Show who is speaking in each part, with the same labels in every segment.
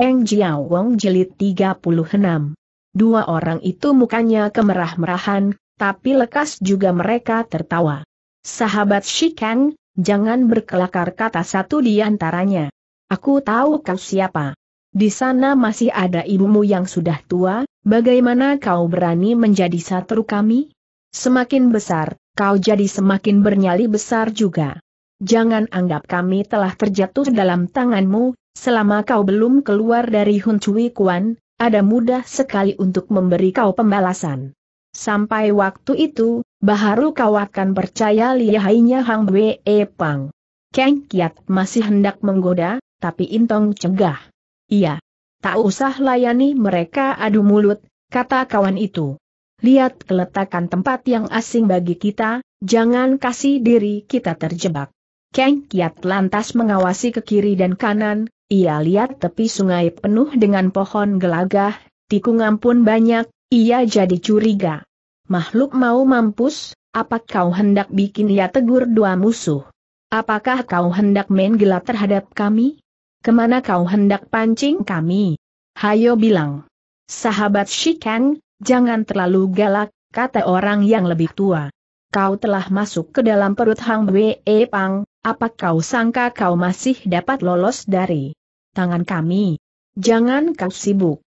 Speaker 1: Eng Jiao Wong jilid 36. Dua orang itu mukanya kemerah-merahan, tapi lekas juga mereka tertawa. Sahabat Kang, jangan berkelakar kata satu di antaranya. Aku tahu kau siapa. Di sana masih ada ibumu yang sudah tua, bagaimana kau berani menjadi satru kami? Semakin besar, kau jadi semakin bernyali besar juga. Jangan anggap kami telah terjatuh dalam tanganmu, Selama kau belum keluar dari Hun Cui Kuan, ada mudah sekali untuk memberi kau pembalasan. Sampai waktu itu, baharu kau akan percaya lihainya Hang Wei e Pang. Kang Kiat masih hendak menggoda, tapi Intong cegah. Iya. Tak usah layani mereka adu mulut, kata kawan itu. Lihat keletakan tempat yang asing bagi kita, jangan kasih diri kita terjebak. Kang Kiat lantas mengawasi ke kiri dan kanan, ia lihat tepi sungai penuh dengan pohon gelagah, tikungan pun banyak, ia jadi curiga. Makhluk mau mampus, apa kau hendak bikin ia tegur dua musuh? Apakah kau hendak main gila terhadap kami? Kemana kau hendak pancing kami? Hayo bilang. Sahabat Shikeng, jangan terlalu galak, kata orang yang lebih tua. Kau telah masuk ke dalam perut Hang Wei Pang, apa kau sangka kau masih dapat lolos dari tangan kami. Jangan kau sibuk.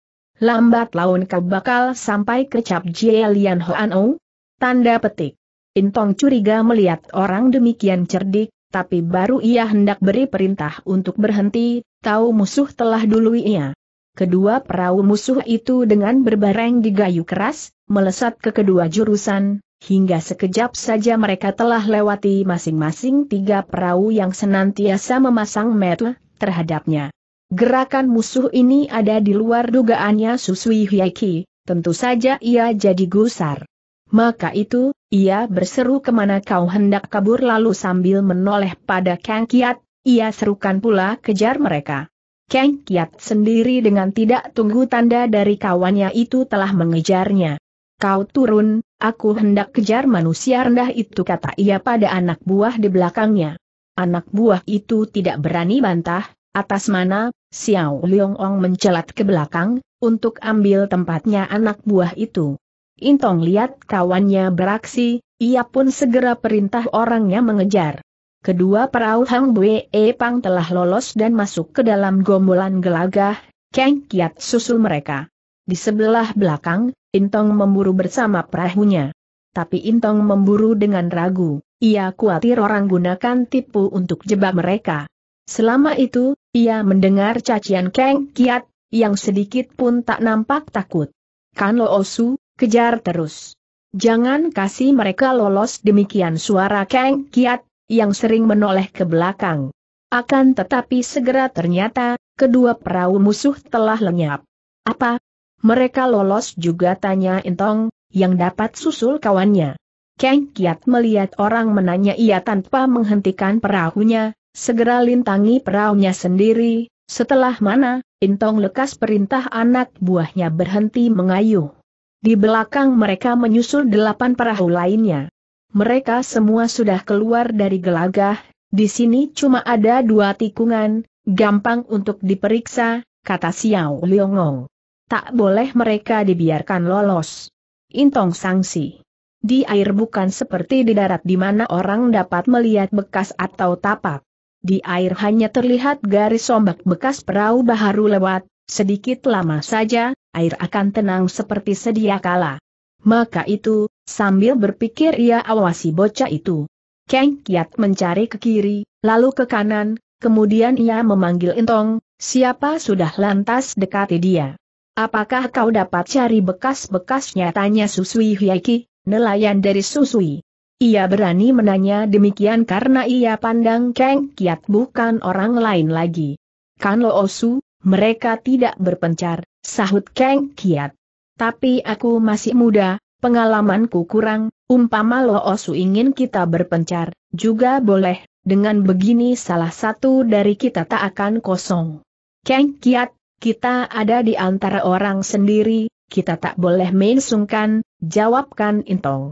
Speaker 1: Lambat laun kau bakal sampai ke cap Jielian Hoano. Tanda petik. Intong curiga melihat orang demikian cerdik, tapi baru ia hendak beri perintah untuk berhenti, tahu musuh telah dului ia. Kedua perahu musuh itu dengan berbareng digayu keras, melesat ke kedua jurusan, hingga sekejap saja mereka telah lewati masing-masing tiga perahu yang senantiasa memasang metu terhadapnya. Gerakan musuh ini ada di luar dugaannya Susui Hiaki, tentu saja ia jadi gusar. Maka itu, ia berseru kemana kau hendak kabur lalu sambil menoleh pada Kang Kiat, ia serukan pula kejar mereka. Kang Kiat sendiri dengan tidak tunggu tanda dari kawannya itu telah mengejarnya. Kau turun, aku hendak kejar manusia rendah itu kata ia pada anak buah di belakangnya. Anak buah itu tidak berani bantah, atas mana Xiao Leong Ong mencelat ke belakang, untuk ambil tempatnya anak buah itu. Intong lihat kawannya beraksi, ia pun segera perintah orangnya mengejar. Kedua perahu Hang E Pang telah lolos dan masuk ke dalam gombolan gelagah, Kang Kiat susul mereka. Di sebelah belakang, Intong memburu bersama perahunya. Tapi Intong memburu dengan ragu, ia khawatir orang gunakan tipu untuk jebak mereka. Selama itu, ia mendengar cacian Kang Kiat, yang sedikit pun tak nampak takut. Kan Lo Osu, kejar terus. Jangan kasih mereka lolos demikian suara Kang Kiat, yang sering menoleh ke belakang. Akan tetapi segera ternyata, kedua perahu musuh telah lenyap. Apa? Mereka lolos juga tanya Intong, yang dapat susul kawannya. Kang Kiat melihat orang menanya ia tanpa menghentikan perahunya, segera lintangi peraunya sendiri, setelah mana, Intong lekas perintah anak buahnya berhenti mengayuh. Di belakang mereka menyusul delapan perahu lainnya. Mereka semua sudah keluar dari gelagah, di sini cuma ada dua tikungan, gampang untuk diperiksa, kata Xiao Liongong. Tak boleh mereka dibiarkan lolos. Intong sangsi. Di air bukan seperti di darat di mana orang dapat melihat bekas atau tapak. Di air hanya terlihat garis ombak bekas perahu baharu lewat, sedikit lama saja, air akan tenang seperti sedia kala. Maka itu, sambil berpikir ia awasi bocah itu. Keng Kiat mencari ke kiri, lalu ke kanan, kemudian ia memanggil Entong, siapa sudah lantas dekati dia. Apakah kau dapat cari bekas-bekasnya tanya Susui Ki, nelayan dari Susui. Ia berani menanya demikian karena ia pandang Kang Kiat bukan orang lain lagi. Kan Lo Osu, mereka tidak berpencar, sahut Kang Kiat. Tapi aku masih muda, pengalamanku kurang, umpama Lo Osu ingin kita berpencar, juga boleh, dengan begini salah satu dari kita tak akan kosong. Kang Kiat, kita ada di antara orang sendiri, kita tak boleh mensungkan. sungkan, jawabkan Intong.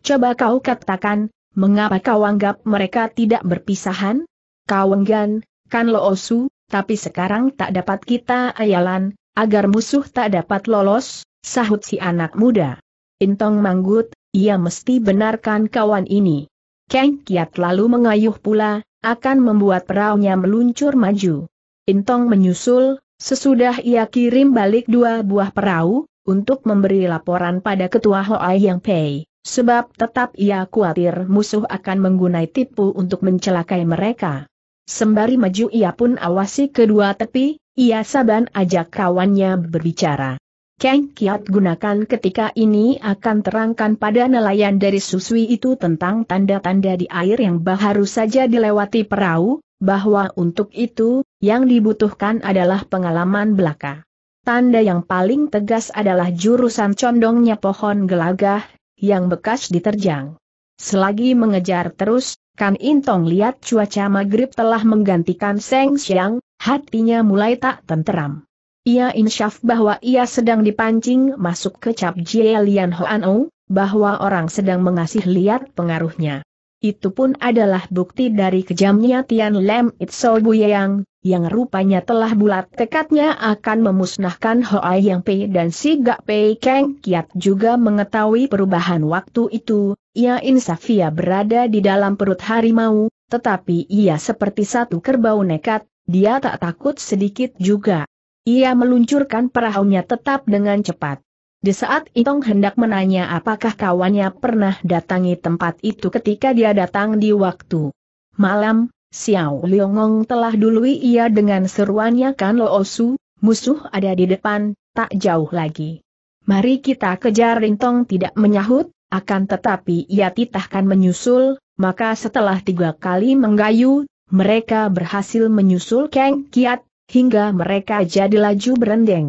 Speaker 1: Coba kau katakan, mengapa kau anggap mereka tidak berpisahan? Kau enggan, kan osu, tapi sekarang tak dapat kita ayalan, agar musuh tak dapat lolos, sahut si anak muda. Intong manggut, ia mesti benarkan kawan ini. Keng Kiat lalu mengayuh pula, akan membuat peraunya meluncur maju. Intong menyusul, sesudah ia kirim balik dua buah perahu, untuk memberi laporan pada ketua Hoai Yang Pei sebab tetap ia khawatir musuh akan menggunai tipu untuk mencelakai mereka. Sembari maju ia pun awasi kedua tepi, ia saban ajak kawannya berbicara. Kang Kiat gunakan ketika ini akan terangkan pada nelayan dari susui itu tentang tanda-tanda di air yang baru saja dilewati perahu, bahwa untuk itu, yang dibutuhkan adalah pengalaman belaka. Tanda yang paling tegas adalah jurusan condongnya pohon gelagah, yang bekas diterjang. Selagi mengejar terus, Kan Intong lihat cuaca maghrib telah menggantikan Seng Siang, hatinya mulai tak tenteram. Ia insyaf bahwa ia sedang dipancing masuk ke cap Jie Lian Hoan Ou, bahwa orang sedang mengasih lihat pengaruhnya. Itu pun adalah bukti dari kejamnya Tian Lem Itso Buyang, yang rupanya telah bulat tekadnya akan memusnahkan Hoa Yang Pei dan si Ga Pei Kang Kiat juga mengetahui perubahan waktu itu, ia insafia berada di dalam perut harimau, tetapi ia seperti satu kerbau nekat, dia tak takut sedikit juga. Ia meluncurkan perahunya tetap dengan cepat. Di saat Itong hendak menanya apakah kawannya pernah datangi tempat itu ketika dia datang di waktu malam, Xiao Liongong telah dului ia dengan seruannya kan Loosu, musuh ada di depan, tak jauh lagi. Mari kita kejar Rintong tidak menyahut, akan tetapi ia titahkan menyusul, maka setelah tiga kali menggayu, mereka berhasil menyusul Kang Kiat, hingga mereka jadi laju berendeng.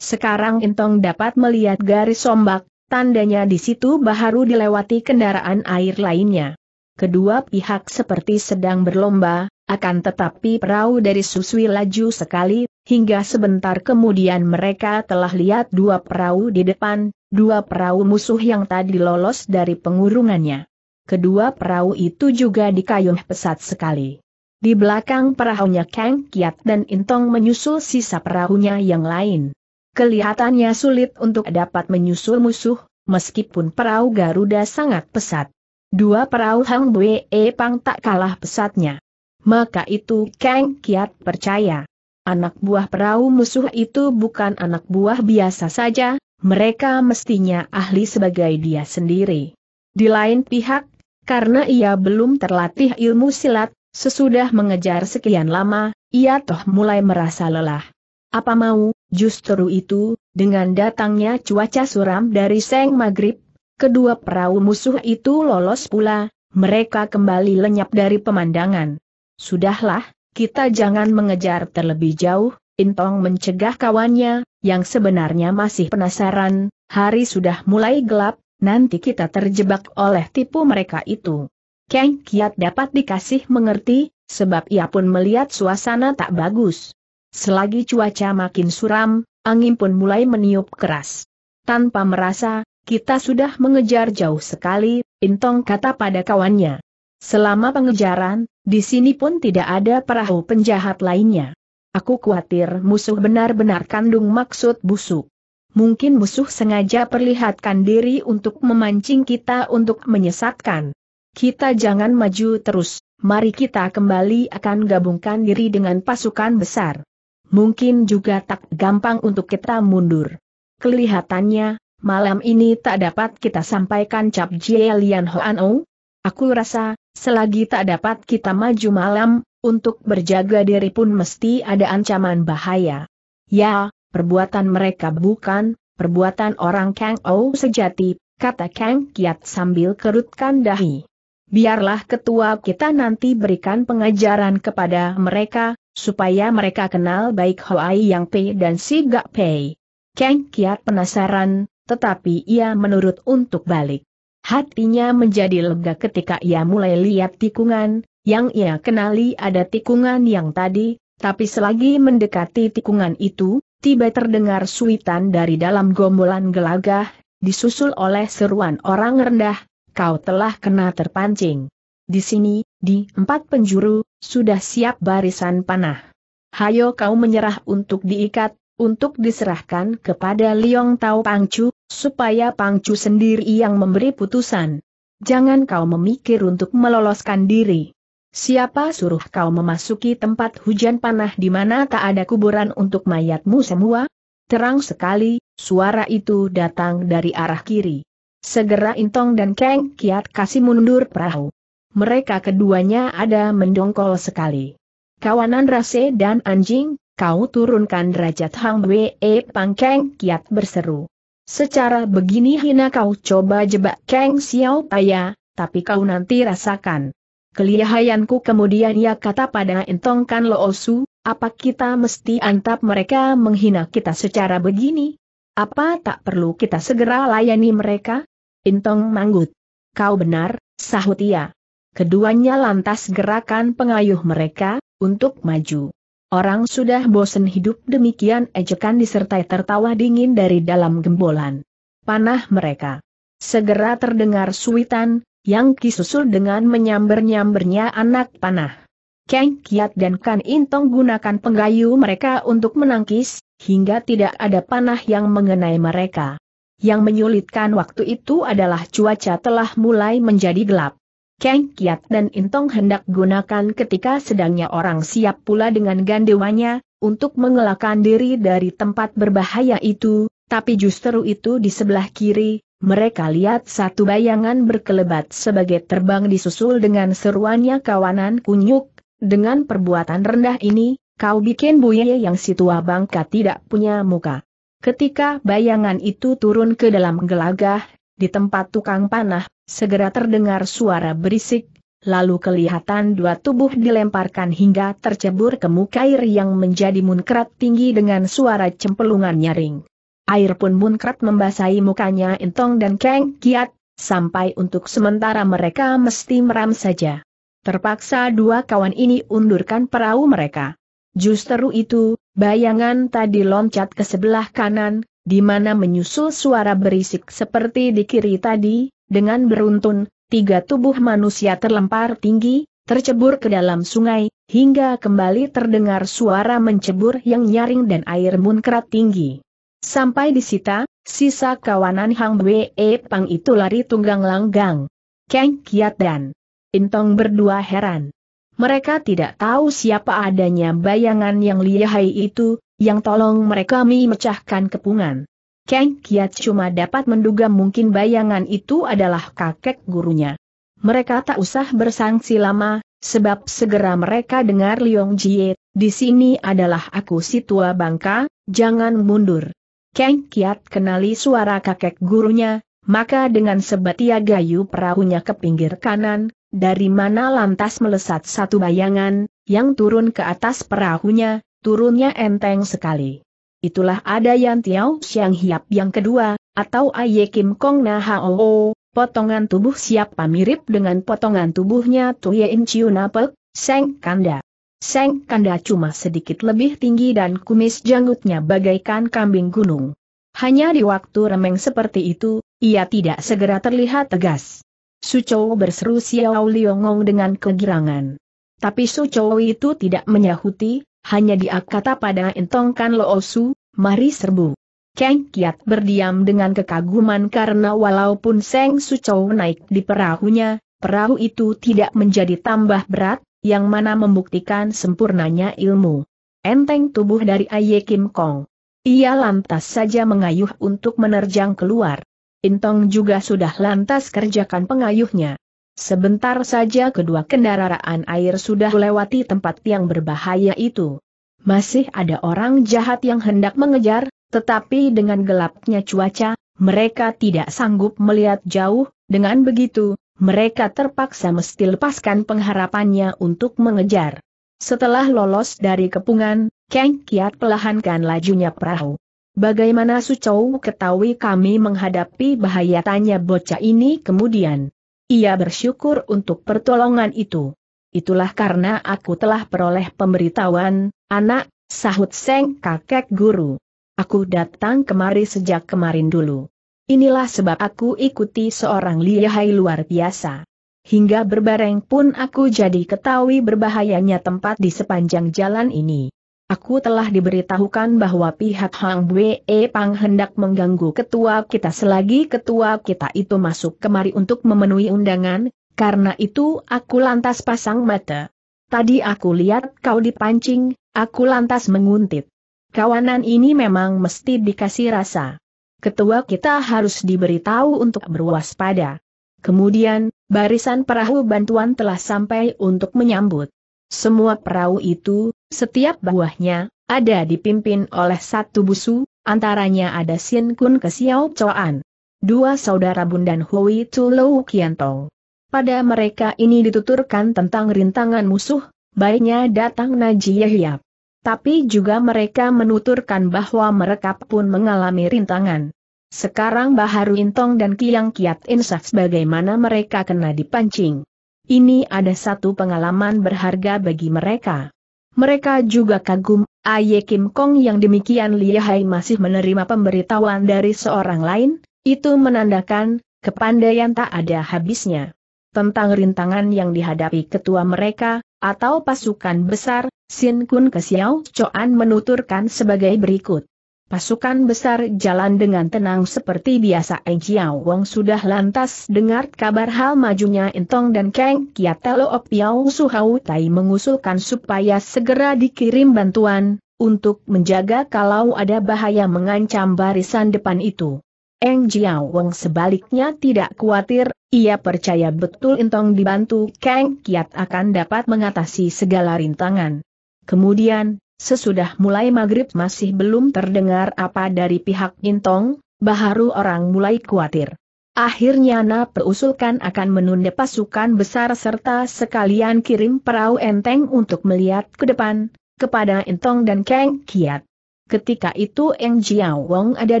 Speaker 1: Sekarang Intong dapat melihat garis sombak, tandanya di situ baru dilewati kendaraan air lainnya. Kedua pihak seperti sedang berlomba, akan tetapi perahu dari Suswi laju sekali, hingga sebentar kemudian mereka telah lihat dua perahu di depan, dua perahu musuh yang tadi lolos dari pengurungannya. Kedua perahu itu juga dikayuh pesat sekali. Di belakang perahunya Kang Kiat dan Intong menyusul sisa perahunya yang lain. Kelihatannya sulit untuk dapat menyusul musuh, meskipun perahu Garuda sangat pesat. Dua perahu Hang Bue Pang tak kalah pesatnya. Maka itu Kang Kiat percaya. Anak buah perahu musuh itu bukan anak buah biasa saja, mereka mestinya ahli sebagai dia sendiri. Di lain pihak, karena ia belum terlatih ilmu silat, sesudah mengejar sekian lama, ia toh mulai merasa lelah. Apa mau, Justru itu, dengan datangnya cuaca suram dari Seng Maghrib, kedua perahu musuh itu lolos pula, mereka kembali lenyap dari pemandangan. Sudahlah, kita jangan mengejar terlebih jauh, Intong mencegah kawannya, yang sebenarnya masih penasaran, hari sudah mulai gelap, nanti kita terjebak oleh tipu mereka itu. Kang Kiat dapat dikasih mengerti, sebab ia pun melihat suasana tak bagus. Selagi cuaca makin suram, angin pun mulai meniup keras. Tanpa merasa, kita sudah mengejar jauh sekali, Intong kata pada kawannya. Selama pengejaran, di sini pun tidak ada perahu penjahat lainnya. Aku khawatir musuh benar-benar kandung maksud busuk. Mungkin musuh sengaja perlihatkan diri untuk memancing kita untuk menyesatkan. Kita jangan maju terus, mari kita kembali akan gabungkan diri dengan pasukan besar mungkin juga tak gampang untuk kita mundur. Kelihatannya, malam ini tak dapat kita sampaikan cap Jie Lian Hoan Aku rasa, selagi tak dapat kita maju malam, untuk berjaga diri pun mesti ada ancaman bahaya. Ya, perbuatan mereka bukan, perbuatan orang Kang Ou sejati, kata Kang Kiat sambil kerutkan dahi. Biarlah ketua kita nanti berikan pengajaran kepada mereka, supaya mereka kenal baik Hoai Yang Pei dan Si Gak Pei. Kang Kiat penasaran, tetapi ia menurut untuk balik. Hatinya menjadi lega ketika ia mulai lihat tikungan, yang ia kenali ada tikungan yang tadi, tapi selagi mendekati tikungan itu, tiba terdengar suitan dari dalam gombolan gelagah, disusul oleh seruan orang rendah, kau telah kena terpancing. Di sini, di empat penjuru, sudah siap barisan panah. Hayo kau menyerah untuk diikat, untuk diserahkan kepada Liong Tao Pangcu, supaya Pangcu sendiri yang memberi putusan. Jangan kau memikir untuk meloloskan diri. Siapa suruh kau memasuki tempat hujan panah di mana tak ada kuburan untuk mayatmu semua? Terang sekali, suara itu datang dari arah kiri. Segera Intong dan Kang Kiat kasih mundur perahu mereka keduanya ada mendongkol sekali. Kawanan rase dan anjing, kau turunkan derajat Hang Wee Pangkeng kiat berseru. Secara begini hina kau coba jebak Kang Xiao Paya, tapi kau nanti rasakan. Kelihayanku kemudian ia kata pada Entong Kan Loosu, apa kita mesti antap mereka menghina kita secara begini? Apa tak perlu kita segera layani mereka? Entong manggut. Kau benar, sahut ia keduanya lantas gerakan pengayuh mereka, untuk maju. Orang sudah bosen hidup demikian ejekan disertai tertawa dingin dari dalam gembolan. Panah mereka. Segera terdengar suitan, yang kisusul dengan menyamber-nyambernya anak panah. Kang Kiat dan Kan Intong gunakan penggayu mereka untuk menangkis, hingga tidak ada panah yang mengenai mereka. Yang menyulitkan waktu itu adalah cuaca telah mulai menjadi gelap. Kang Kiat dan Intong hendak gunakan ketika sedangnya orang siap pula dengan gandewanya, untuk mengelakkan diri dari tempat berbahaya itu, tapi justru itu di sebelah kiri, mereka lihat satu bayangan berkelebat sebagai terbang disusul dengan seruannya kawanan kunyuk, dengan perbuatan rendah ini, kau bikin buaya yang si tua bangka tidak punya muka. Ketika bayangan itu turun ke dalam gelagah, di tempat tukang panah, segera terdengar suara berisik, lalu kelihatan dua tubuh dilemparkan hingga tercebur ke muka air yang menjadi munkrat tinggi dengan suara cempelungan nyaring. Air pun munkrat membasahi mukanya Entong dan Kang Kiat, sampai untuk sementara mereka mesti meram saja. Terpaksa dua kawan ini undurkan perahu mereka. Justru itu, bayangan tadi loncat ke sebelah kanan, di mana menyusul suara berisik seperti di kiri tadi, dengan beruntun, tiga tubuh manusia terlempar tinggi, tercebur ke dalam sungai, hingga kembali terdengar suara mencebur yang nyaring dan air munkrat tinggi. Sampai disita, sisa kawanan Hang Wee e Pang itu lari tunggang langgang. Kang Kiat dan Intong berdua heran. Mereka tidak tahu siapa adanya bayangan yang lihai itu, yang tolong mereka mi mecahkan kepungan. Kang Kiat cuma dapat menduga mungkin bayangan itu adalah kakek gurunya. Mereka tak usah bersangsi lama, sebab segera mereka dengar Liong Jie, di sini adalah aku si tua bangka, jangan mundur. Kang Kiat kenali suara kakek gurunya, maka dengan sebatia gayu perahunya ke pinggir kanan, dari mana lantas melesat satu bayangan, yang turun ke atas perahunya, Turunnya enteng sekali. Itulah ada yang Tiao Xiang Hiap yang kedua, atau Aye Kim Kong Na Hao, potongan tubuh siapa mirip dengan potongan tubuhnya Tuye In Chiu Napek, Seng Kanda. Seng Kanda cuma sedikit lebih tinggi dan kumis janggutnya bagaikan kambing gunung. Hanya di waktu remeng seperti itu, ia tidak segera terlihat tegas. Sucowo berseru Xiao Liongong dengan kegirangan. Tapi Sucowo itu tidak menyahuti, hanya dia kata pada entongkan loosu, mari serbu. Kang Kiat berdiam dengan kekaguman karena walaupun Seng Sucou naik di perahunya, perahu itu tidak menjadi tambah berat, yang mana membuktikan sempurnanya ilmu. Enteng tubuh dari Aye Kim Kong. Ia lantas saja mengayuh untuk menerjang keluar. Entong juga sudah lantas kerjakan pengayuhnya. Sebentar saja kedua kendaraan air sudah melewati tempat yang berbahaya itu. Masih ada orang jahat yang hendak mengejar, tetapi dengan gelapnya cuaca, mereka tidak sanggup melihat jauh, dengan begitu, mereka terpaksa mesti lepaskan pengharapannya untuk mengejar. Setelah lolos dari kepungan, Kang Kiat pelahankan lajunya perahu. Bagaimana Su Sucou ketahui kami menghadapi bahaya tanya bocah ini kemudian. Ia bersyukur untuk pertolongan itu. Itulah karena aku telah peroleh pemberitahuan, anak, sahut Seng kakek guru. Aku datang kemari sejak kemarin dulu. Inilah sebab aku ikuti seorang lihai luar biasa. Hingga berbareng pun aku jadi ketahui berbahayanya tempat di sepanjang jalan ini. Aku telah diberitahukan bahwa pihak Hang Bwe e Pang hendak mengganggu ketua kita selagi ketua kita itu masuk kemari untuk memenuhi undangan, karena itu aku lantas pasang mata. Tadi aku lihat kau dipancing, aku lantas menguntit. Kawanan ini memang mesti dikasih rasa. Ketua kita harus diberitahu untuk berwaspada. Kemudian, barisan perahu bantuan telah sampai untuk menyambut. Semua perahu itu setiap buahnya, ada dipimpin oleh satu busu, antaranya ada Sien Kun ke Xiao Choan. Dua saudara Bundan Hui Tu Lou Kiantong. Pada mereka ini dituturkan tentang rintangan musuh, baiknya datang Naji Yahyap. Tapi juga mereka menuturkan bahwa mereka pun mengalami rintangan. Sekarang Baharu Intong dan Kiang Kiat Insaf bagaimana mereka kena dipancing. Ini ada satu pengalaman berharga bagi mereka. Mereka juga kagum, Aye Kim Kong yang demikian lihai masih menerima pemberitahuan dari seorang lain, itu menandakan, kepandaian tak ada habisnya. Tentang rintangan yang dihadapi ketua mereka, atau pasukan besar, Sin Kun Kesiao Choan menuturkan sebagai berikut. Pasukan besar jalan dengan tenang seperti biasa Eng Chiao Wong sudah lantas dengar kabar hal majunya Entong dan Kang Kiatelo Piao Suhau Tai mengusulkan supaya segera dikirim bantuan, untuk menjaga kalau ada bahaya mengancam barisan depan itu. Eng Chiao Wong sebaliknya tidak khawatir, ia percaya betul Entong dibantu Kang Kiat akan dapat mengatasi segala rintangan. Kemudian, Sesudah mulai maghrib masih belum terdengar apa dari pihak Intong, baharu orang mulai khawatir. Akhirnya Na usulkan akan menunda pasukan besar serta sekalian kirim perahu enteng untuk melihat ke depan, kepada Intong dan Kang Kiat. Ketika itu Eng Jiao Wong ada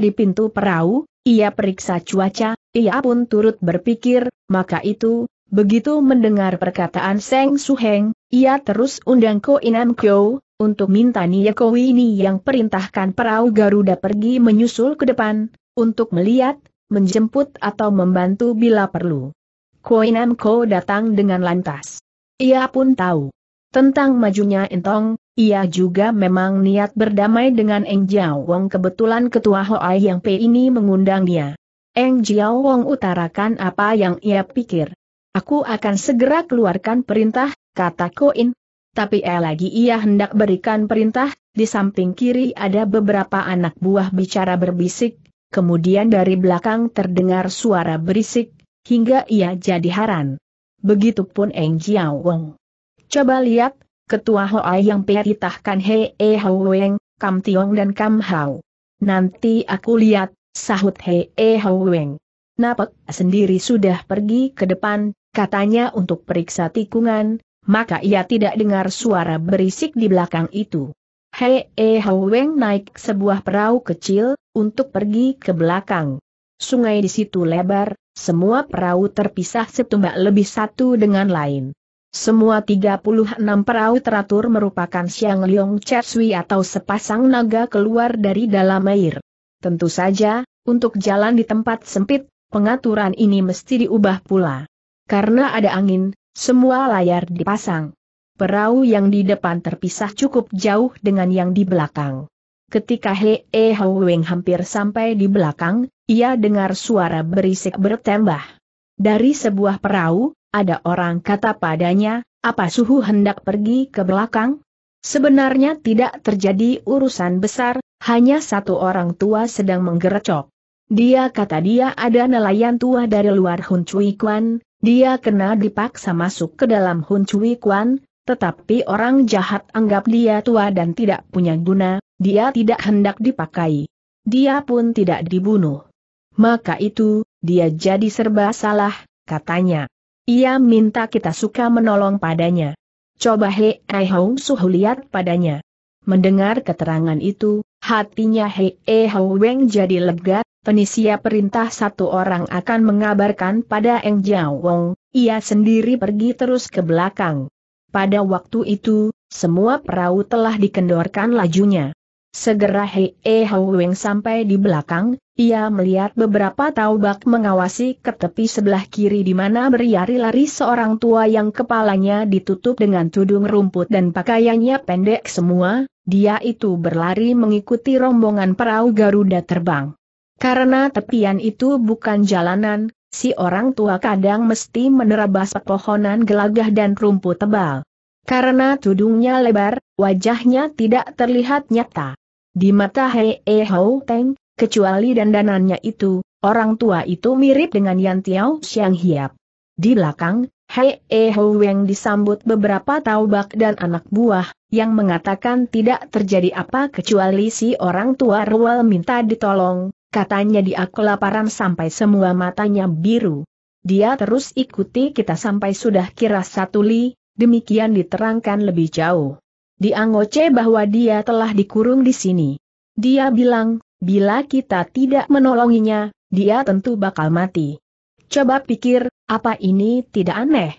Speaker 1: di pintu perahu, ia periksa cuaca, ia pun turut berpikir, maka itu, begitu mendengar perkataan Seng Suheng, ia terus undang Ko Inan Kyo, untuk minta Niyeko ini yang perintahkan perahu Garuda pergi menyusul ke depan, untuk melihat, menjemput atau membantu bila perlu. Koinam Ko datang dengan lantas. Ia pun tahu. Tentang majunya Entong, ia juga memang niat berdamai dengan Eng Jiao Wong kebetulan ketua Hoai yang P ini mengundangnya. Eng Jiao Wong utarakan apa yang ia pikir. Aku akan segera keluarkan perintah, kata Koin, tapi eh lagi ia hendak berikan perintah, di samping kiri ada beberapa anak buah bicara berbisik, kemudian dari belakang terdengar suara berisik, hingga ia jadi haran. Begitupun Eng Jiao Weng. Coba lihat, ketua Hoai yang peritahkan Hei E Hao Weng, Kam Tiong dan Kam Hao. Nanti aku lihat, sahut Hei E Hao Weng. Napak sendiri sudah pergi ke depan, katanya untuk periksa tikungan, maka ia tidak dengar suara berisik di belakang itu. Hei E Weng naik sebuah perahu kecil, untuk pergi ke belakang. Sungai di situ lebar, semua perahu terpisah setumbak lebih satu dengan lain. Semua 36 perahu teratur merupakan Siang Liong Chersui atau sepasang naga keluar dari dalam air. Tentu saja, untuk jalan di tempat sempit, pengaturan ini mesti diubah pula. Karena ada angin, semua layar dipasang. Perahu yang di depan terpisah cukup jauh dengan yang di belakang. Ketika He E Weng hampir sampai di belakang, ia dengar suara berisik bertambah. Dari sebuah perahu, ada orang kata padanya, apa suhu hendak pergi ke belakang? Sebenarnya tidak terjadi urusan besar, hanya satu orang tua sedang menggerecok. Dia kata dia ada nelayan tua dari luar Hun Cui Kuan, dia kena dipaksa masuk ke dalam Hun Cui Kuan, tetapi orang jahat anggap dia tua dan tidak punya guna, dia tidak hendak dipakai. Dia pun tidak dibunuh. Maka itu, dia jadi serba salah, katanya. Ia minta kita suka menolong padanya. Coba Hei Hong Suhu lihat padanya. Mendengar keterangan itu, hatinya Hei Hong Weng jadi lega, Penisia perintah satu orang akan mengabarkan pada Eng Jiao Wong, ia sendiri pergi terus ke belakang. Pada waktu itu, semua perahu telah dikendorkan lajunya. Segera Hei e Hou Weng sampai di belakang, ia melihat beberapa taubak mengawasi ke tepi sebelah kiri di mana berlari-lari seorang tua yang kepalanya ditutup dengan tudung rumput dan pakaiannya pendek semua, dia itu berlari mengikuti rombongan perahu Garuda terbang. Karena tepian itu bukan jalanan, si orang tua kadang mesti menerabas pepohonan gelagah dan rumput tebal. Karena tudungnya lebar, wajahnya tidak terlihat nyata. Di mata Hei e Hou Teng, kecuali dandanannya itu, orang tua itu mirip dengan Yan Tiao Xiang Hiap. Di belakang, Hei e Hou Weng disambut beberapa taubak dan anak buah, yang mengatakan tidak terjadi apa kecuali si orang tua rual minta ditolong, Katanya dia kelaparan sampai semua matanya biru. Dia terus ikuti kita sampai sudah kira satu li, demikian diterangkan lebih jauh. Diangoce bahwa dia telah dikurung di sini. Dia bilang, bila kita tidak menolonginya, dia tentu bakal mati. Coba pikir, apa ini tidak aneh?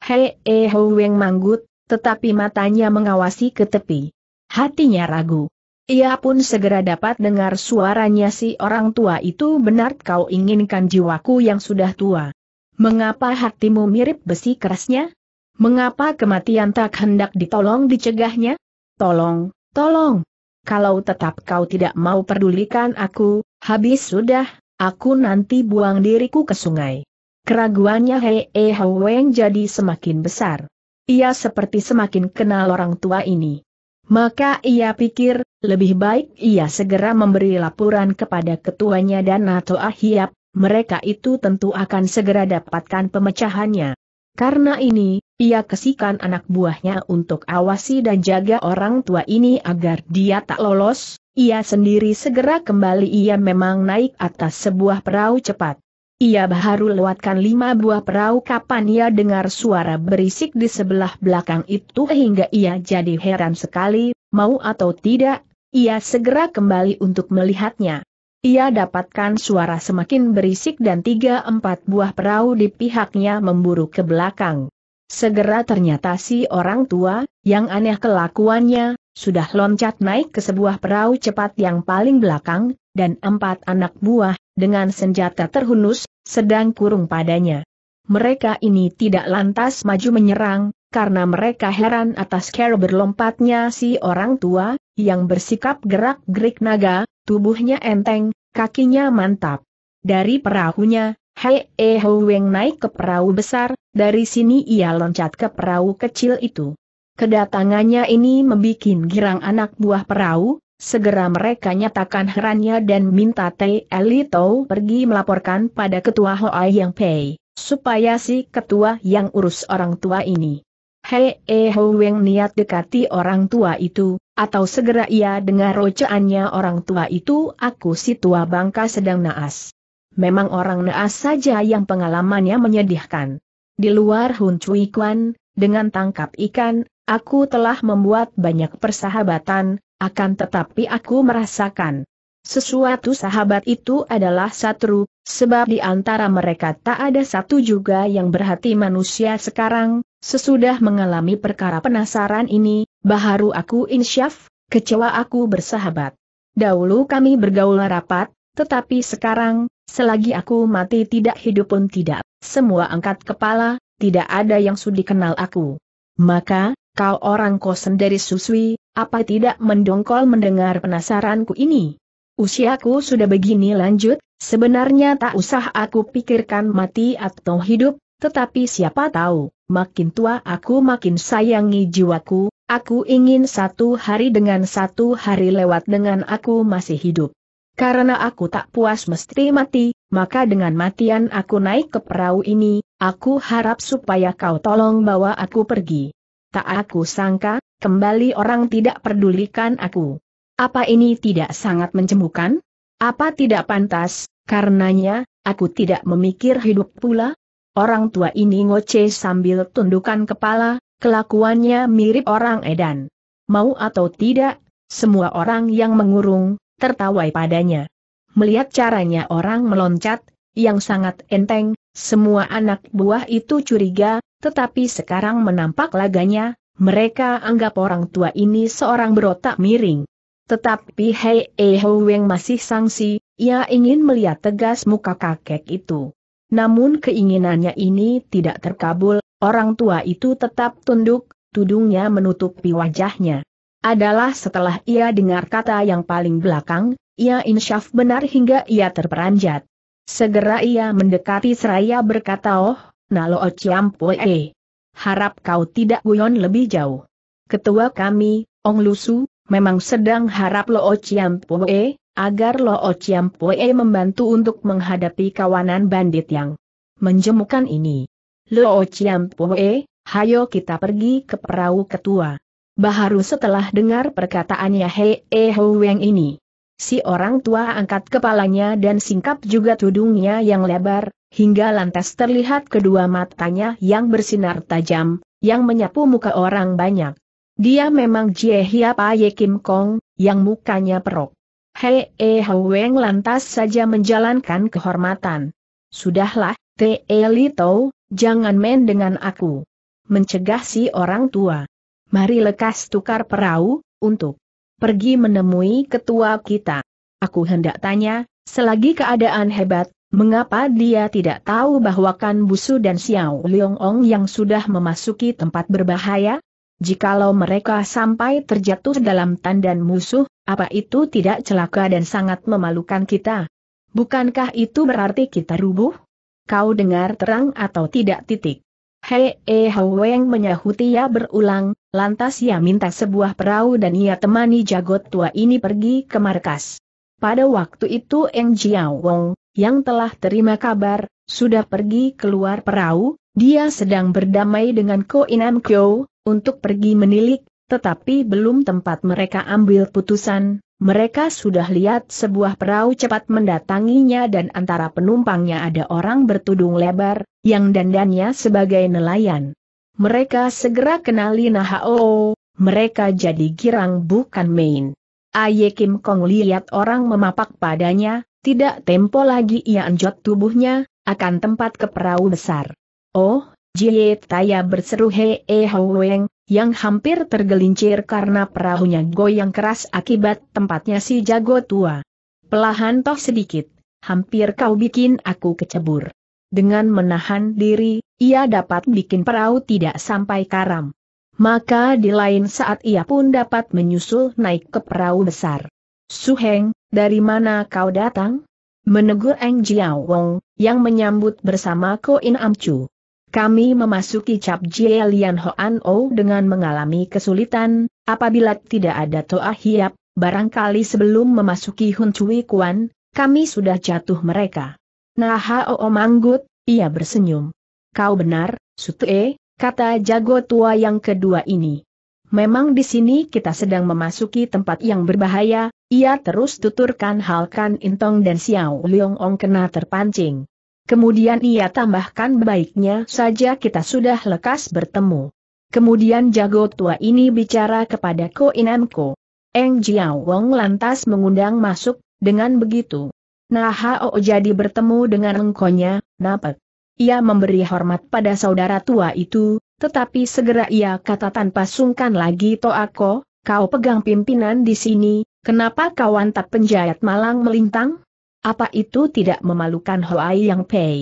Speaker 1: Hei eh Weng manggut, tetapi matanya mengawasi ke tepi. Hatinya ragu. Ia pun segera dapat dengar suaranya si orang tua itu benar kau inginkan jiwaku yang sudah tua. Mengapa hatimu mirip besi kerasnya? Mengapa kematian tak hendak ditolong dicegahnya? Tolong, tolong. Kalau tetap kau tidak mau pedulikan aku, habis sudah, aku nanti buang diriku ke sungai. Keraguannya Hei e Hoeng jadi semakin besar. Ia seperti semakin kenal orang tua ini. Maka ia pikir, lebih baik ia segera memberi laporan kepada ketuanya dan Nato Ahiap, mereka itu tentu akan segera dapatkan pemecahannya. Karena ini, ia kesikan anak buahnya untuk awasi dan jaga orang tua ini agar dia tak lolos, ia sendiri segera kembali ia memang naik atas sebuah perahu cepat. Ia baru lewatkan lima buah perahu kapan ia dengar suara berisik di sebelah belakang itu hingga ia jadi heran sekali, mau atau tidak, ia segera kembali untuk melihatnya. Ia dapatkan suara semakin berisik dan tiga empat buah perahu di pihaknya memburu ke belakang. Segera ternyata si orang tua, yang aneh kelakuannya, sudah loncat naik ke sebuah perahu cepat yang paling belakang, dan empat anak buah dengan senjata terhunus, sedang kurung padanya. Mereka ini tidak lantas maju menyerang, karena mereka heran atas cara berlompatnya si orang tua, yang bersikap gerak-gerik naga, tubuhnya enteng, kakinya mantap. Dari perahunya, Hei E Ho Weng naik ke perahu besar, dari sini ia loncat ke perahu kecil itu. Kedatangannya ini membuat girang anak buah perahu, Segera mereka nyatakan herannya dan minta Tei Elito pergi melaporkan pada ketua Hoa Yang Pei, supaya si ketua yang urus orang tua ini. Hei e Ho Weng niat dekati orang tua itu, atau segera ia dengar rocaannya orang tua itu aku si tua bangka sedang naas. Memang orang naas saja yang pengalamannya menyedihkan. Di luar Hun Cui Kwan, dengan tangkap ikan, aku telah membuat banyak persahabatan, akan tetapi aku merasakan sesuatu sahabat itu adalah satru, sebab di antara mereka tak ada satu juga yang berhati manusia sekarang, sesudah mengalami perkara penasaran ini, baharu aku insyaf, kecewa aku bersahabat. Dahulu kami bergaul rapat, tetapi sekarang, selagi aku mati tidak hidup pun tidak, semua angkat kepala, tidak ada yang sudi kenal aku. Maka, kau orang kosen dari Suswi, apa tidak mendongkol mendengar penasaranku ini? Usiaku sudah begini lanjut, sebenarnya tak usah aku pikirkan mati atau hidup, tetapi siapa tahu, makin tua aku makin sayangi jiwaku, aku ingin satu hari dengan satu hari lewat dengan aku masih hidup. Karena aku tak puas mesti mati, maka dengan matian aku naik ke perahu ini, aku harap supaya kau tolong bawa aku pergi tak aku sangka, kembali orang tidak pedulikan aku. Apa ini tidak sangat mencemukan? Apa tidak pantas, karenanya, aku tidak memikir hidup pula? Orang tua ini ngoceh sambil tundukan kepala, kelakuannya mirip orang edan. Mau atau tidak, semua orang yang mengurung, tertawa padanya. Melihat caranya orang meloncat, yang sangat enteng, semua anak buah itu curiga, tetapi sekarang menampak laganya, mereka anggap orang tua ini seorang berotak miring. Tetapi Hei E Weng masih sangsi, ia ingin melihat tegas muka kakek itu. Namun keinginannya ini tidak terkabul, orang tua itu tetap tunduk, tudungnya menutupi wajahnya. Adalah setelah ia dengar kata yang paling belakang, ia insyaf benar hingga ia terperanjat. Segera ia mendekati seraya berkata oh, Nalo Poe. Harap kau tidak guyon lebih jauh. Ketua kami, Ong Lusu, memang sedang harap Lo Poe, agar Lo Poe membantu untuk menghadapi kawanan bandit yang menjemukan ini. Lo Poe, hayo kita pergi ke perahu ketua. Baharu setelah dengar perkataannya Hei E Weng ini. Si orang tua angkat kepalanya dan singkap juga tudungnya yang lebar, hingga lantas terlihat kedua matanya yang bersinar tajam, yang menyapu muka orang banyak. Dia memang Jiehia Paye Kim Kong, yang mukanya perok. Hei E Weng lantas saja menjalankan kehormatan. Sudahlah, Te e Li jangan main dengan aku. Mencegah si orang tua. Mari lekas tukar perahu, untuk pergi menemui ketua kita. Aku hendak tanya, selagi keadaan hebat, Mengapa dia tidak tahu bahwa Kan Busu dan Xiao Liong Ong yang sudah memasuki tempat berbahaya? Jikalau mereka sampai terjatuh dalam tandan musuh, apa itu tidak celaka dan sangat memalukan kita? Bukankah itu berarti kita rubuh? Kau dengar terang atau tidak titik? Hei E Haweng menyahuti ia berulang, lantas ia minta sebuah perahu dan ia temani jagot tua ini pergi ke markas. Pada waktu itu Eng Jiao Wong, yang telah terima kabar, sudah pergi keluar perahu, dia sedang berdamai dengan Ko Inam Kyo, untuk pergi menilik, tetapi belum tempat mereka ambil putusan, mereka sudah lihat sebuah perahu cepat mendatanginya dan antara penumpangnya ada orang bertudung lebar, yang dandannya sebagai nelayan. Mereka segera kenali Nahao, mereka jadi girang bukan main. Aye Kim Kong lihat orang memapak padanya, tidak tempo lagi ia anjot tubuhnya, akan tempat ke perahu besar. Oh, Jie Taya berseru Hei e yang hampir tergelincir karena perahunya goyang keras akibat tempatnya si jago tua. Pelahan toh sedikit, hampir kau bikin aku kecebur. Dengan menahan diri, ia dapat bikin perahu tidak sampai karam. Maka di lain saat ia pun dapat menyusul naik ke perahu besar. Suheng, dari mana kau datang? Menegur Eng Jiao Wong, yang menyambut bersama Ko In Am Chu. Kami memasuki Cap Jie Lian Hoan O dengan mengalami kesulitan, apabila tidak ada Toa Hiap, barangkali sebelum memasuki Hun Cui Kuan, kami sudah jatuh mereka. Nah Oo Manggut, ia bersenyum. Kau benar, E, kata jago tua yang kedua ini. Memang di sini kita sedang memasuki tempat yang berbahaya, ia terus tuturkan hal Kan Intong dan Xiao Leong Ong kena terpancing. Kemudian ia tambahkan baiknya saja kita sudah lekas bertemu. Kemudian jago tua ini bicara kepada Ko Ko. Eng Jiao Wong lantas mengundang masuk, dengan begitu. Nah Hao jadi bertemu dengan engkonya, Napek. Ia memberi hormat pada saudara tua itu, tetapi segera ia kata tanpa sungkan lagi Toako, kau pegang pimpinan di sini, kenapa kau antap penjahat malang melintang? Apa itu tidak memalukan Hoai Yang Pei?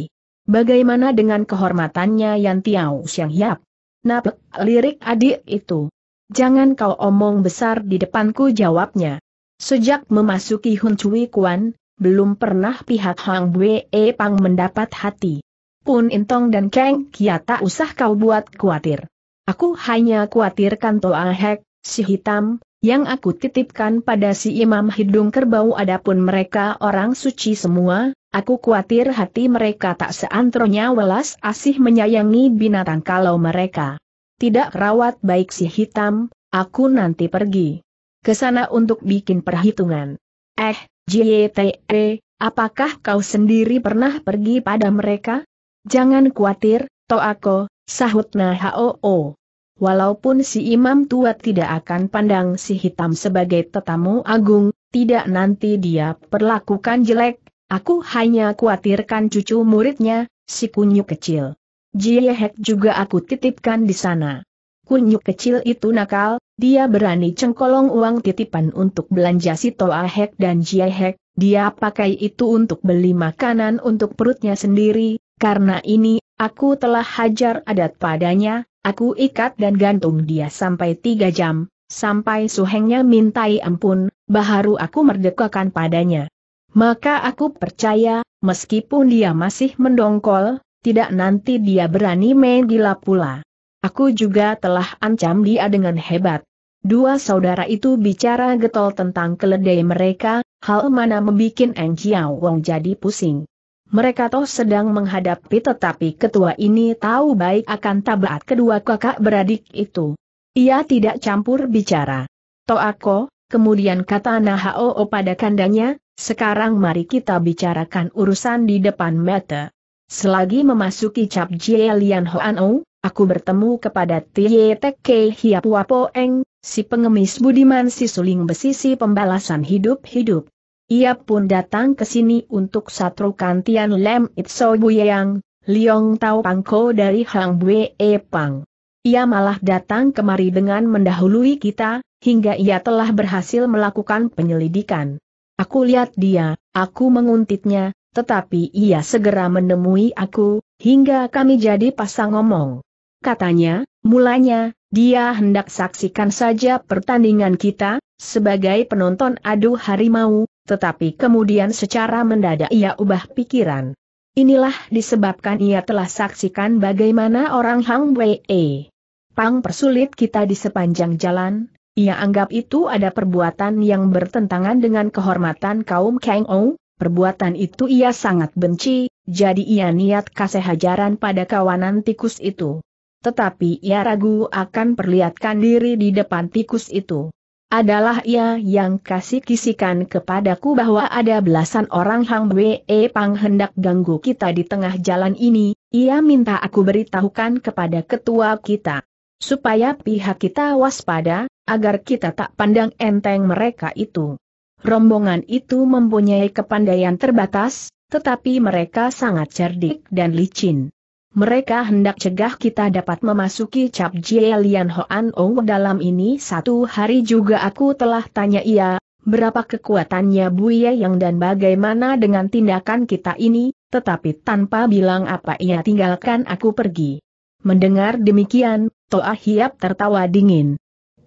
Speaker 1: Bagaimana dengan kehormatannya Yan Tiao siang Yap? Napek, lirik adik itu. Jangan kau omong besar di depanku jawabnya. Sejak memasuki Hun Cui Kuan, belum pernah pihak Hang Bue Pang mendapat hati. Pun Intong dan Kang Kia tak usah kau buat khawatir. Aku hanya khawatirkan Toa Hek, si hitam, yang aku titipkan pada si imam hidung kerbau adapun mereka orang suci semua, aku khawatir hati mereka tak seantronya welas asih menyayangi binatang kalau mereka tidak rawat baik si hitam, aku nanti pergi ke sana untuk bikin perhitungan. Eh, JTE, apakah kau sendiri pernah pergi pada mereka? Jangan khawatir, Toako, sahut Nahoo. Walaupun si imam tua tidak akan pandang si hitam sebagai tetamu agung, tidak nanti dia perlakukan jelek, aku hanya khawatirkan cucu muridnya, si kunyuk kecil. Jiehek juga aku titipkan di sana. Kunyuk kecil itu nakal, dia berani cengkolong uang titipan untuk belanja si Toahek dan Jiehek, dia pakai itu untuk beli makanan untuk perutnya sendiri, karena ini, aku telah hajar adat padanya, aku ikat dan gantung dia sampai tiga jam, sampai suhengnya mintai ampun, baharu aku merdekakan padanya. Maka aku percaya, meskipun dia masih mendongkol, tidak nanti dia berani main gila pula. Aku juga telah ancam dia dengan hebat. Dua saudara itu bicara getol tentang keledai mereka, hal mana membuat Eng Jiao Wong jadi pusing mereka toh sedang menghadapi tetapi ketua ini tahu baik akan tabaat kedua kakak beradik itu. Ia tidak campur bicara. Toh aku, kemudian kata Nahao pada kandangnya, sekarang mari kita bicarakan urusan di depan mata. Selagi memasuki cap Jie Lian Hoan aku bertemu kepada Tie Tek Hiap Wapo Eng, si pengemis budiman si suling besi si pembalasan hidup-hidup. Ia pun datang ke sini untuk satu kantian Lem Itso Buyang, Liong Tau Pangko dari Hang Bue e Pang. Ia malah datang kemari dengan mendahului kita, hingga ia telah berhasil melakukan penyelidikan. Aku lihat dia, aku menguntitnya, tetapi ia segera menemui aku, hingga kami jadi pasang ngomong. Katanya, mulanya, dia hendak saksikan saja pertandingan kita, sebagai penonton adu harimau, tetapi kemudian secara mendadak ia ubah pikiran. Inilah disebabkan ia telah saksikan bagaimana orang Hang Wei e. Pang persulit kita di sepanjang jalan, ia anggap itu ada perbuatan yang bertentangan dengan kehormatan kaum Kang Ou, perbuatan itu ia sangat benci, jadi ia niat kasih hajaran pada kawanan tikus itu. Tetapi ia ragu akan perlihatkan diri di depan tikus itu adalah ia yang kasih kisikan kepadaku bahwa ada belasan orang Hang Wei Pang hendak ganggu kita di tengah jalan ini, ia minta aku beritahukan kepada ketua kita. Supaya pihak kita waspada, agar kita tak pandang enteng mereka itu. Rombongan itu mempunyai kepandaian terbatas, tetapi mereka sangat cerdik dan licin. Mereka hendak cegah kita dapat memasuki cap Jie Hoan Ong dalam ini satu hari juga aku telah tanya ia, berapa kekuatannya Buya Yang dan bagaimana dengan tindakan kita ini, tetapi tanpa bilang apa ia tinggalkan aku pergi. Mendengar demikian, Toa Hiap tertawa dingin.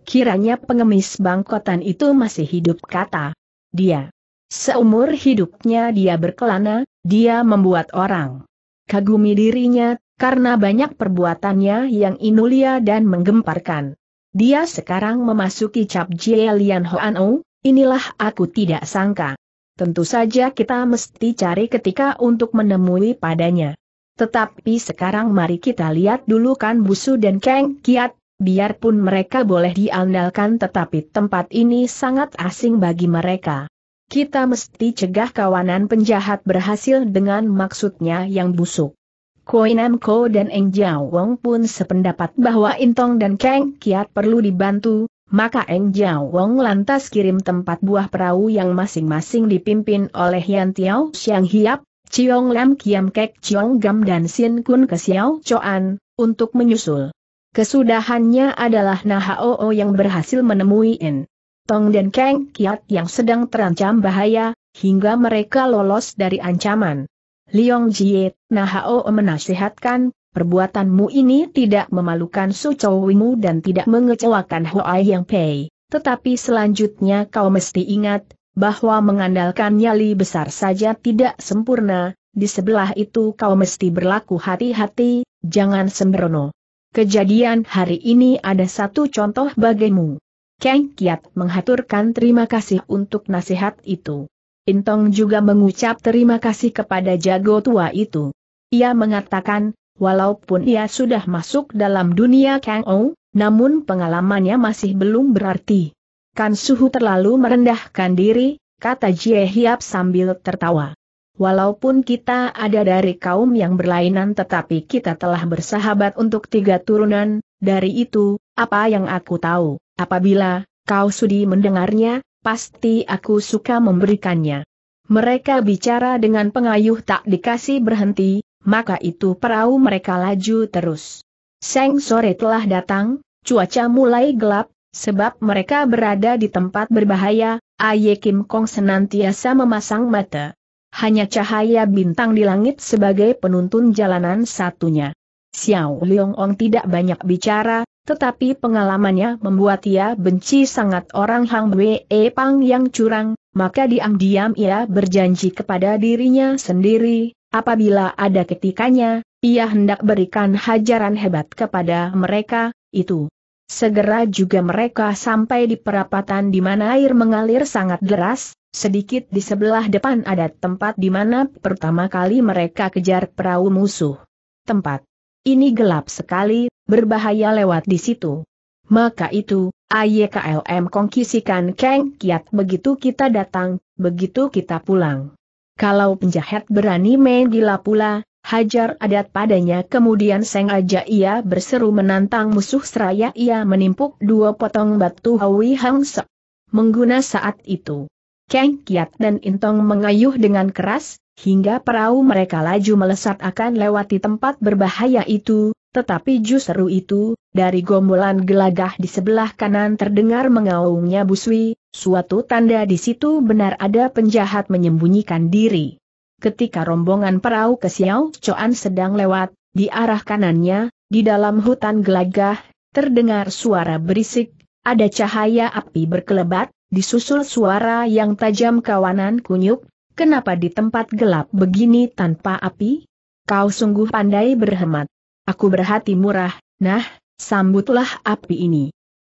Speaker 1: Kiranya pengemis bangkotan itu masih hidup kata. Dia. Seumur hidupnya dia berkelana, dia membuat orang kagumi dirinya, karena banyak perbuatannya yang inulia dan menggemparkan. Dia sekarang memasuki cap Jielian Hoano, inilah aku tidak sangka. Tentu saja kita mesti cari ketika untuk menemui padanya. Tetapi sekarang mari kita lihat dulu kan Busu dan Kang Kiat, biarpun mereka boleh diandalkan tetapi tempat ini sangat asing bagi mereka. Kita mesti cegah kawanan penjahat berhasil dengan maksudnya yang busuk. Koinem Ko dan Eng Jiao Wong pun sependapat bahwa Intong dan Kang Kiat perlu dibantu, maka Eng Jiao Wong lantas kirim tempat buah perahu yang masing-masing dipimpin oleh Yan Tiao Xiang Hiap, Chiong Lam Kiam Kek Chiong Gam dan Sin Kun ke Xiao Choan, untuk menyusul. Kesudahannya adalah Nahao yang berhasil menemui In Tong dan Kang Kiat yang sedang terancam bahaya, hingga mereka lolos dari ancaman. Liong Jie, nah Hao menasihatkan, perbuatanmu ini tidak memalukan Su Chowimu dan tidak mengecewakan Hoai Yang Pei, tetapi selanjutnya kau mesti ingat, bahwa mengandalkan nyali besar saja tidak sempurna, di sebelah itu kau mesti berlaku hati-hati, jangan sembrono. Kejadian hari ini ada satu contoh bagimu. Kang Kiat menghaturkan terima kasih untuk nasihat itu. Intong juga mengucap terima kasih kepada jago tua itu. Ia mengatakan, walaupun ia sudah masuk dalam dunia Kang Ou, namun pengalamannya masih belum berarti. Kan Suhu terlalu merendahkan diri, kata Jie Hiap sambil tertawa. Walaupun kita ada dari kaum yang berlainan tetapi kita telah bersahabat untuk tiga turunan, dari itu, apa yang aku tahu, apabila, kau sudi mendengarnya, pasti aku suka memberikannya. Mereka bicara dengan pengayuh tak dikasih berhenti, maka itu perahu mereka laju terus. Seng sore telah datang, cuaca mulai gelap, sebab mereka berada di tempat berbahaya, Aye Kim Kong senantiasa memasang mata hanya cahaya bintang di langit sebagai penuntun jalanan satunya. Xiao Leong Ong tidak banyak bicara, tetapi pengalamannya membuat ia benci sangat orang Hang Wei Pang yang curang, maka diam-diam ia berjanji kepada dirinya sendiri, apabila ada ketikanya, ia hendak berikan hajaran hebat kepada mereka, itu. Segera juga mereka sampai di perapatan di mana air mengalir sangat deras, sedikit di sebelah depan ada tempat di mana pertama kali mereka kejar perahu musuh. Tempat ini gelap sekali, berbahaya lewat di situ. Maka itu, AYKLM kongkisikan Kang Kiat begitu kita datang, begitu kita pulang. Kalau penjahat berani main gila pula, hajar adat padanya kemudian sengaja ia berseru menantang musuh seraya ia menimpuk dua potong batu Hawi Hang Mengguna saat itu, Kang Kiat dan Intong mengayuh dengan keras, hingga perahu mereka laju melesat akan lewati tempat berbahaya itu, tetapi justru itu, dari gombolan gelagah di sebelah kanan terdengar mengaungnya busui, suatu tanda di situ benar ada penjahat menyembunyikan diri. Ketika rombongan perahu ke Xiao Coan sedang lewat, di arah kanannya, di dalam hutan gelagah, terdengar suara berisik, ada cahaya api berkelebat, disusul suara yang tajam kawanan kunyuk, kenapa di tempat gelap begini tanpa api? Kau sungguh pandai berhemat. Aku berhati murah, nah, sambutlah api ini.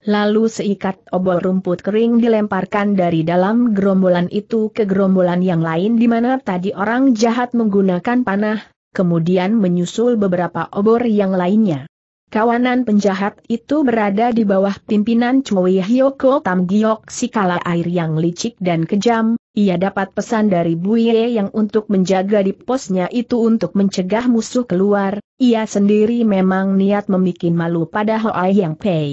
Speaker 1: Lalu seikat obor rumput kering dilemparkan dari dalam gerombolan itu ke gerombolan yang lain di mana tadi orang jahat menggunakan panah, kemudian menyusul beberapa obor yang lainnya. Kawanan penjahat itu berada di bawah pimpinan Cui Hyoko Tam Giok Sikala air yang licik dan kejam, ia dapat pesan dari Buye yang untuk menjaga di posnya itu untuk mencegah musuh keluar, ia sendiri memang niat membuat malu pada Hoai Yang Pei.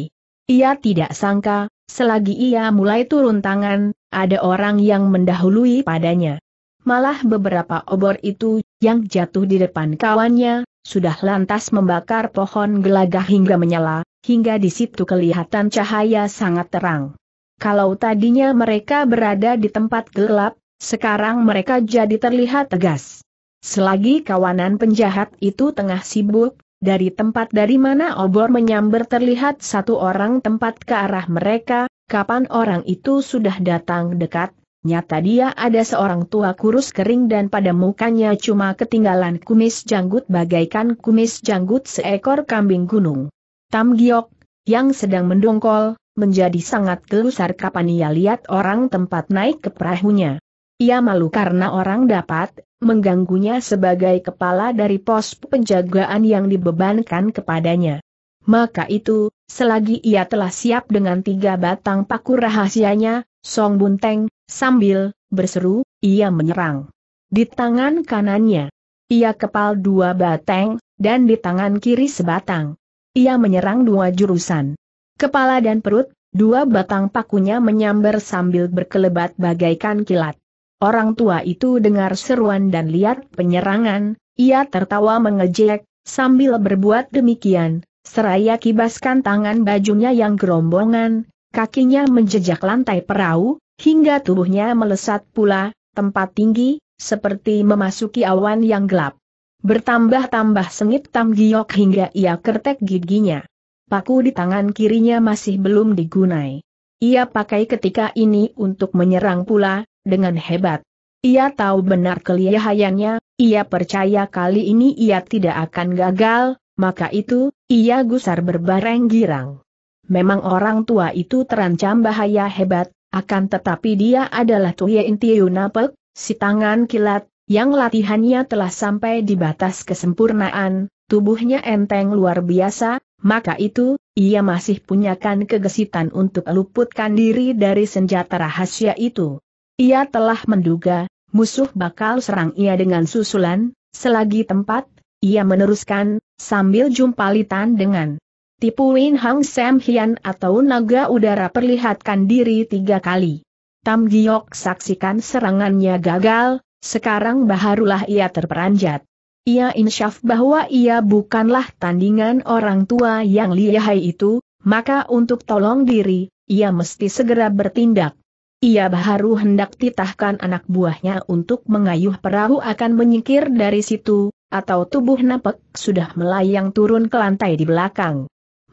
Speaker 1: Ia tidak sangka, selagi ia mulai turun tangan, ada orang yang mendahului padanya. Malah beberapa obor itu, yang jatuh di depan kawannya, sudah lantas membakar pohon gelagah hingga menyala, hingga di situ kelihatan cahaya sangat terang. Kalau tadinya mereka berada di tempat gelap, sekarang mereka jadi terlihat tegas. Selagi kawanan penjahat itu tengah sibuk, dari tempat dari mana obor menyambar terlihat satu orang tempat ke arah mereka, kapan orang itu sudah datang dekat, Nyata dia ada seorang tua kurus kering dan pada mukanya cuma ketinggalan kumis janggut bagaikan kumis janggut seekor kambing gunung. Tam Giok, yang sedang mendongkol, menjadi sangat gelusar kapan ia lihat orang tempat naik ke perahunya. Ia malu karena orang dapat mengganggunya sebagai kepala dari pos penjagaan yang dibebankan kepadanya. Maka itu, selagi ia telah siap dengan tiga batang paku rahasianya, Song Bunteng, Sambil berseru, ia menyerang. Di tangan kanannya, ia kepal dua batang, dan di tangan kiri sebatang. Ia menyerang dua jurusan. Kepala dan perut, dua batang pakunya menyambar sambil berkelebat bagaikan kilat. Orang tua itu dengar seruan dan lihat penyerangan, ia tertawa mengejek, sambil berbuat demikian, seraya kibaskan tangan bajunya yang gerombongan, kakinya menjejak lantai perahu, hingga tubuhnya melesat pula, tempat tinggi, seperti memasuki awan yang gelap. Bertambah-tambah sengit Tam Giok hingga ia kertek giginya. Paku di tangan kirinya masih belum digunai. Ia pakai ketika ini untuk menyerang pula, dengan hebat. Ia tahu benar kelihayannya, ia percaya kali ini ia tidak akan gagal, maka itu, ia gusar berbareng girang. Memang orang tua itu terancam bahaya hebat, akan tetapi dia adalah Tuhye Intiyunapek, si tangan kilat, yang latihannya telah sampai di batas kesempurnaan, tubuhnya enteng luar biasa, maka itu, ia masih punyakan kegesitan untuk luputkan diri dari senjata rahasia itu. Ia telah menduga, musuh bakal serang ia dengan susulan, selagi tempat, ia meneruskan, sambil jumpalitan dengan tipuin Hang Sam Hian atau naga udara perlihatkan diri tiga kali. Tam Giok saksikan serangannya gagal, sekarang baharulah ia terperanjat. Ia insyaf bahwa ia bukanlah tandingan orang tua yang lihai itu, maka untuk tolong diri, ia mesti segera bertindak. Ia baharu hendak titahkan anak buahnya untuk mengayuh perahu akan menyingkir dari situ, atau tubuh Napek sudah melayang turun ke lantai di belakang.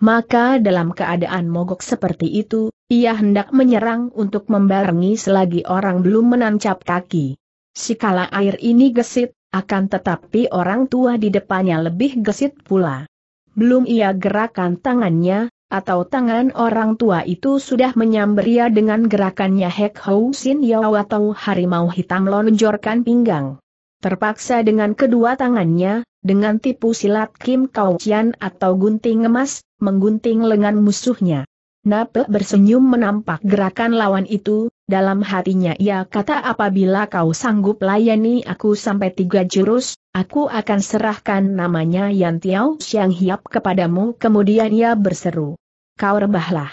Speaker 1: Maka dalam keadaan mogok seperti itu, ia hendak menyerang untuk membarengi selagi orang belum menancap kaki. Sikala air ini gesit, akan tetapi orang tua di depannya lebih gesit pula. Belum ia gerakan tangannya, atau tangan orang tua itu sudah menyamber ia dengan gerakannya Hek Hou Sin Yao atau harimau hitam lonjorkan pinggang. Terpaksa dengan kedua tangannya, dengan tipu silat Kim Kau Chian atau gunting emas, menggunting lengan musuhnya. Nape bersenyum menampak gerakan lawan itu, dalam hatinya ia kata apabila kau sanggup layani aku sampai tiga jurus, aku akan serahkan namanya Yan Tiao Xiang Hiap kepadamu. Kemudian ia berseru. Kau rebahlah.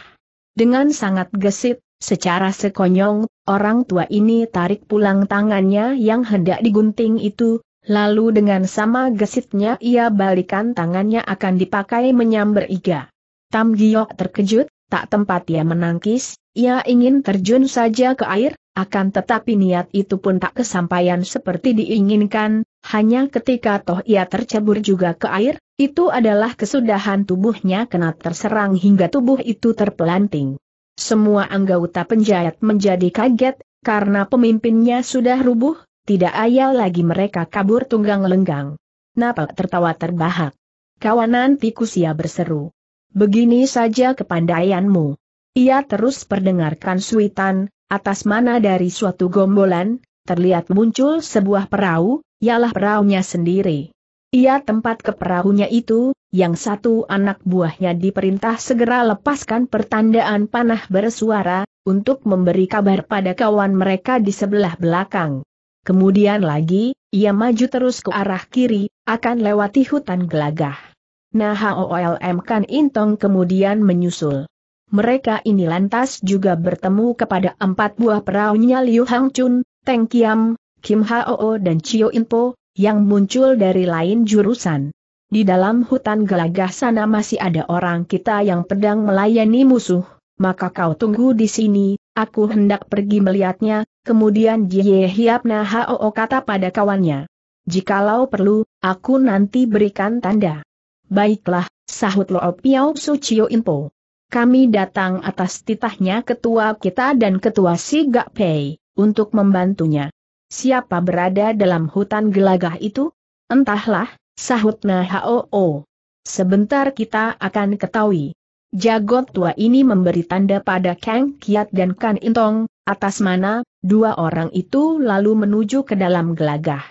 Speaker 1: Dengan sangat gesit, secara sekonyong, orang tua ini tarik pulang tangannya yang hendak digunting itu, Lalu dengan sama gesitnya ia balikan tangannya akan dipakai menyambar iga. Tam Giok terkejut, tak tempat ia menangkis, ia ingin terjun saja ke air, akan tetapi niat itu pun tak kesampaian seperti diinginkan, hanya ketika toh ia tercebur juga ke air, itu adalah kesudahan tubuhnya kena terserang hingga tubuh itu terpelanting. Semua anggota penjahat menjadi kaget, karena pemimpinnya sudah rubuh, tidak ayal lagi mereka kabur tunggang lenggang. Napa tertawa terbahak. Kawanan tikusia berseru. Begini saja kepandaianmu. Ia terus perdengarkan suitan, atas mana dari suatu gombolan, terlihat muncul sebuah perahu, ialah perahunya sendiri. Ia tempat ke perahunya itu, yang satu anak buahnya diperintah segera lepaskan pertandaan panah bersuara, untuk memberi kabar pada kawan mereka di sebelah belakang. Kemudian lagi, ia maju terus ke arah kiri, akan lewati hutan gelagah. Nah HOLM Kan Intong kemudian menyusul. Mereka ini lantas juga bertemu kepada empat buah perahunya Liu Hang Chun, Teng Kiam, Kim Hao dan Chio Inpo, yang muncul dari lain jurusan. Di dalam hutan gelagah sana masih ada orang kita yang pedang melayani musuh, maka kau tunggu di sini, Aku hendak pergi melihatnya, kemudian Jie Hiap Nah kata pada kawannya. Jikalau perlu, aku nanti berikan tanda. Baiklah, sahut Lo Piao Chiu Impo. Kami datang atas titahnya ketua kita dan ketua si Gak Pei, untuk membantunya. Siapa berada dalam hutan gelagah itu? Entahlah, sahut Nah Sebentar kita akan ketahui. Jagot tua ini memberi tanda pada Kang Kiat dan Kan Intong, atas mana, dua orang itu lalu menuju ke dalam gelagah.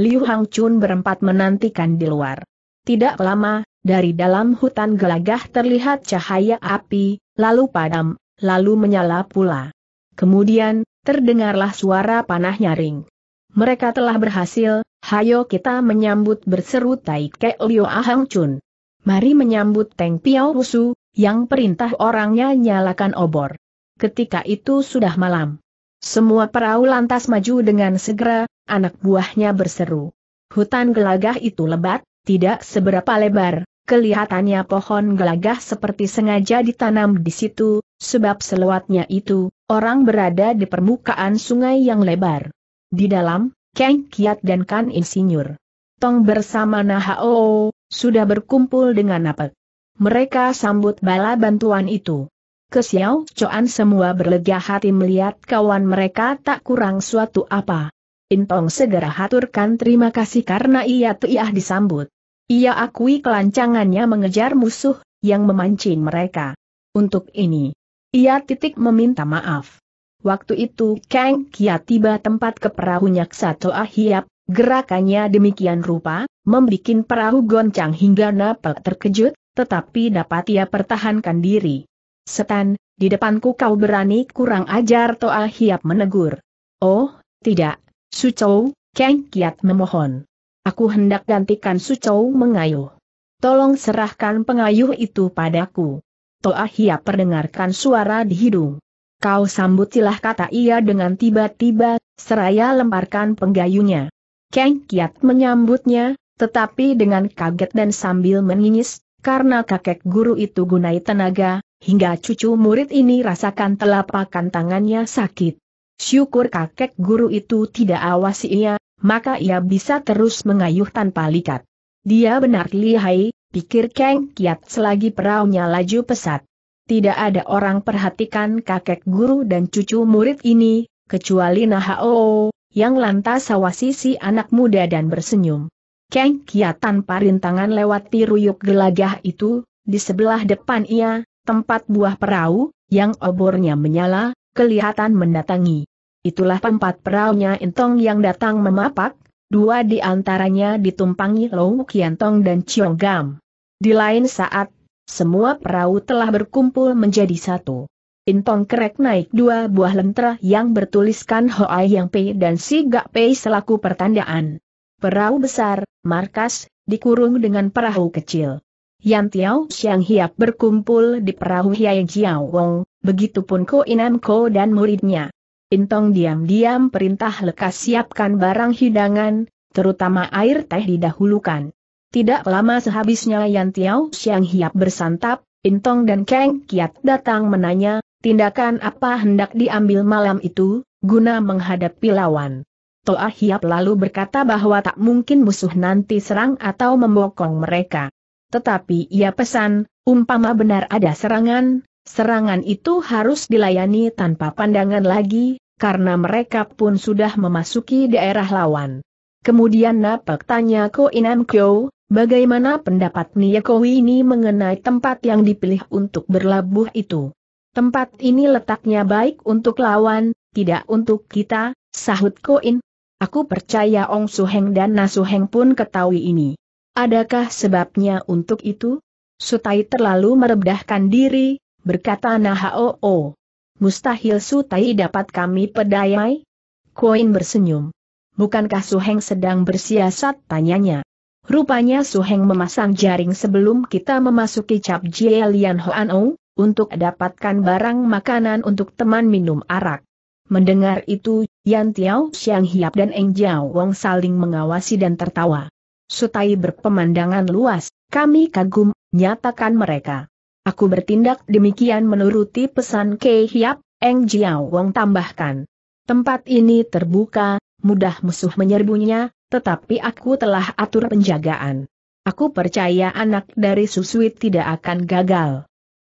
Speaker 1: Liu Hang Chun berempat menantikan di luar. Tidak lama, dari dalam hutan gelagah terlihat cahaya api, lalu padam, lalu menyala pula. Kemudian, terdengarlah suara panah nyaring. Mereka telah berhasil, hayo kita menyambut berseru Tai Ke Liu Hang Chun. Mari menyambut Teng Piao Rusu, yang perintah orangnya nyalakan obor. Ketika itu sudah malam. Semua perahu lantas maju dengan segera, anak buahnya berseru. Hutan gelagah itu lebat, tidak seberapa lebar, kelihatannya pohon gelagah seperti sengaja ditanam di situ, sebab seluatnya itu, orang berada di permukaan sungai yang lebar. Di dalam, Kang Kiat dan Kan Insinyur. Tong bersama Nahao, sudah berkumpul dengan Napek. Mereka sambut bala bantuan itu. Kesiau Coan semua berlega hati melihat kawan mereka tak kurang suatu apa. Intong segera haturkan terima kasih karena ia tiah disambut. Ia akui kelancangannya mengejar musuh, yang memancing mereka. Untuk ini, ia titik meminta maaf. Waktu itu Kang Kia tiba tempat ke perahunya Ksatoa Hiap, gerakannya demikian rupa, membuat perahu goncang hingga Napel terkejut, tetapi dapat ia pertahankan diri. Setan, di depanku kau berani kurang ajar Toa Hiap menegur. Oh, tidak, Sucou, Kang Kiat memohon. Aku hendak gantikan Sucou mengayuh. Tolong serahkan pengayuh itu padaku. Toa Hiap perdengarkan suara di hidung. Kau sambutilah kata ia dengan tiba-tiba, seraya lemparkan penggayunya. Kang Kiat menyambutnya, tetapi dengan kaget dan sambil menginyis, karena kakek guru itu gunai tenaga, hingga cucu murid ini rasakan telapakan tangannya sakit. Syukur kakek guru itu tidak awasi ia, maka ia bisa terus mengayuh tanpa likat. Dia benar lihai, pikir Kang Kiat selagi peraunya laju pesat. Tidak ada orang perhatikan kakek guru dan cucu murid ini, kecuali Nahao, yang lantas awasi si anak muda dan bersenyum. Kang Kia tanpa rintangan lewati ruyuk gelagah itu, di sebelah depan ia, tempat buah perahu, yang obornya menyala, kelihatan mendatangi. Itulah tempat perahunya Intong yang datang memapak, dua di antaranya ditumpangi Lou Kiantong dan Chiong Gam. Di lain saat, semua perahu telah berkumpul menjadi satu. Intong kerek naik dua buah lentera yang bertuliskan Hoai Yang Pei dan Si Gak Pei selaku pertandaan perahu besar, markas, dikurung dengan perahu kecil. Yan Tiao Xiang Hiap berkumpul di perahu Hiai Jiao Wong, begitupun Ko Inam Ko dan muridnya. Intong diam-diam perintah lekas siapkan barang hidangan, terutama air teh didahulukan. Tidak lama sehabisnya Yan Tiao Xiang Hiap bersantap, Intong dan Kang Kiat datang menanya, tindakan apa hendak diambil malam itu, guna menghadapi lawan. Toa Hiap lalu berkata bahwa tak mungkin musuh nanti serang atau membokong mereka. Tetapi ia pesan, umpama benar ada serangan, serangan itu harus dilayani tanpa pandangan lagi, karena mereka pun sudah memasuki daerah lawan. Kemudian Napak tanya Ko Inam Kyo, bagaimana pendapat Niyako ini mengenai tempat yang dipilih untuk berlabuh itu. Tempat ini letaknya baik untuk lawan, tidak untuk kita, sahut Ko In. Aku percaya Ong Suheng dan Na Nasuheng pun ketahui ini. Adakah sebabnya untuk itu? Sutai terlalu merebdahkan diri, berkata Nahoo. Oh, mustahil Sutai dapat kami pedayai? Koin bersenyum. Bukankah Suheng sedang bersiasat tanyanya? Rupanya Suheng memasang jaring sebelum kita memasuki cap Jielian Hoan untuk dapatkan barang makanan untuk teman minum arak. Mendengar itu Yan Tiao Xiang Hiap dan Eng Jiao Wong saling mengawasi dan tertawa. Sutai berpemandangan luas, kami kagum, nyatakan mereka. Aku bertindak demikian menuruti pesan Kei Hiap, Eng Jiao Wong tambahkan. Tempat ini terbuka, mudah musuh menyerbunya, tetapi aku telah atur penjagaan. Aku percaya anak dari Susui tidak akan gagal.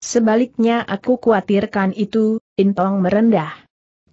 Speaker 1: Sebaliknya aku khawatirkan itu, Intong merendah.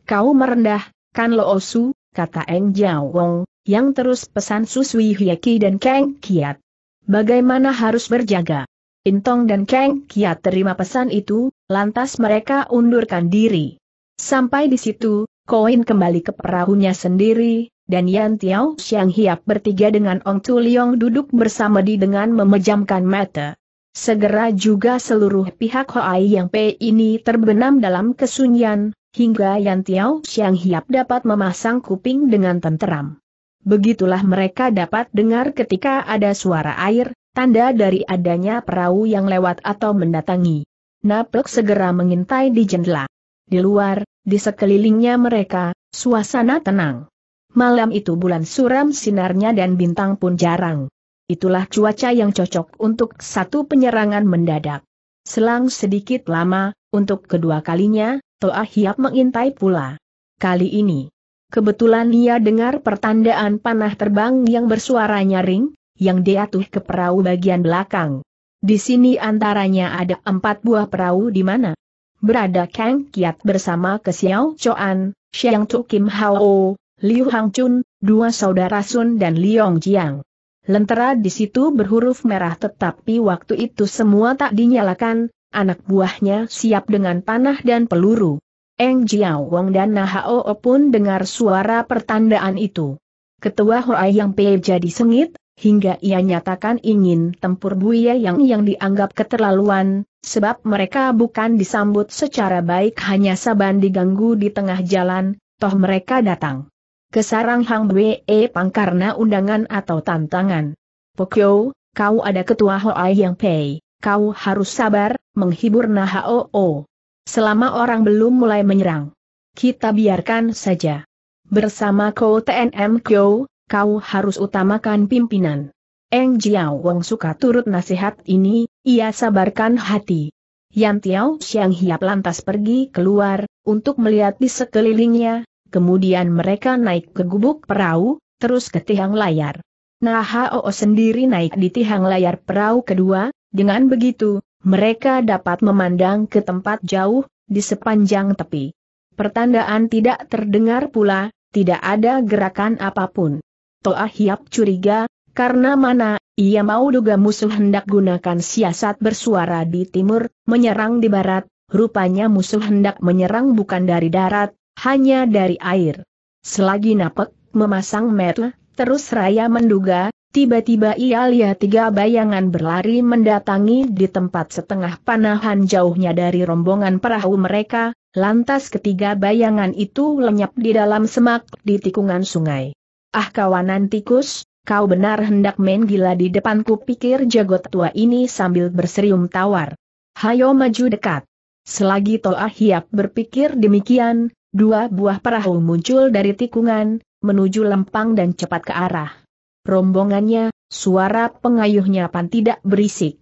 Speaker 1: Kau merendah, Kan Lo Osu, kata Eng Jiao Wong, yang terus pesan Suswi Hieki dan Kang Kiat. Bagaimana harus berjaga? Intong dan Kang Kiat terima pesan itu, lantas mereka undurkan diri. Sampai di situ, Koin kembali ke perahunya sendiri, dan Yan Tiao Xiang Hiap bertiga dengan Ong Tu Liong duduk bersama di dengan memejamkan mata. Segera juga seluruh pihak Hoai Yang P ini terbenam dalam kesunyian, Hingga Yan Tiao Xiang Hiap dapat memasang kuping dengan tenteram. Begitulah mereka dapat dengar ketika ada suara air, tanda dari adanya perahu yang lewat atau mendatangi. Naplek segera mengintai di jendela. Di luar, di sekelilingnya mereka, suasana tenang. Malam itu bulan suram sinarnya dan bintang pun jarang. Itulah cuaca yang cocok untuk satu penyerangan mendadak. Selang sedikit lama, untuk kedua kalinya, Toa Hiap mengintai pula. Kali ini, kebetulan ia dengar pertandaan panah terbang yang bersuara nyaring, yang diatuh ke perahu bagian belakang. Di sini antaranya ada empat buah perahu di mana berada Kang Kiat bersama ke Xiao Choan, Xiang Tu Kim Hao, Liu Hang Chun, dua saudara Sun dan Liong Jiang. Lentera di situ berhuruf merah tetapi waktu itu semua tak dinyalakan, Anak buahnya siap dengan panah dan peluru. Eng Jiao Wong dan Na Hao pun dengar suara pertandaan itu. Ketua Hoai Yang Pei jadi sengit, hingga ia nyatakan ingin tempur Buya Yang yang dianggap keterlaluan, sebab mereka bukan disambut secara baik hanya saban diganggu di tengah jalan, toh mereka datang. Kesarang Hang Bwe Pang karena undangan atau tantangan. Pokyo, kau ada ketua Hoai Yang Pei kau harus sabar, menghibur Nahoo. Selama orang belum mulai menyerang. Kita biarkan saja. Bersama kau TNM Kyo, kau harus utamakan pimpinan. Eng Jiao Wang suka turut nasihat ini, ia sabarkan hati. Yan Tiao Xiang Hiap lantas pergi keluar, untuk melihat di sekelilingnya, kemudian mereka naik ke gubuk perahu, terus ke tiang layar. Nah Hao sendiri naik di tiang layar perahu kedua, dengan begitu, mereka dapat memandang ke tempat jauh, di sepanjang tepi. Pertandaan tidak terdengar pula, tidak ada gerakan apapun. Toa Hiap curiga, karena mana, ia mau duga musuh hendak gunakan siasat bersuara di timur, menyerang di barat, rupanya musuh hendak menyerang bukan dari darat, hanya dari air. Selagi Napek memasang metel, terus Raya menduga, Tiba-tiba ia lihat tiga bayangan berlari mendatangi di tempat setengah panahan jauhnya dari rombongan perahu mereka, lantas ketiga bayangan itu lenyap di dalam semak di tikungan sungai. Ah kawanan tikus, kau benar hendak main gila di depanku pikir jagot tua ini sambil berserium tawar. Hayo maju dekat. Selagi Toa ah Hiap berpikir demikian, dua buah perahu muncul dari tikungan, menuju lempang dan cepat ke arah rombongannya, suara pengayuhnya pan tidak berisik.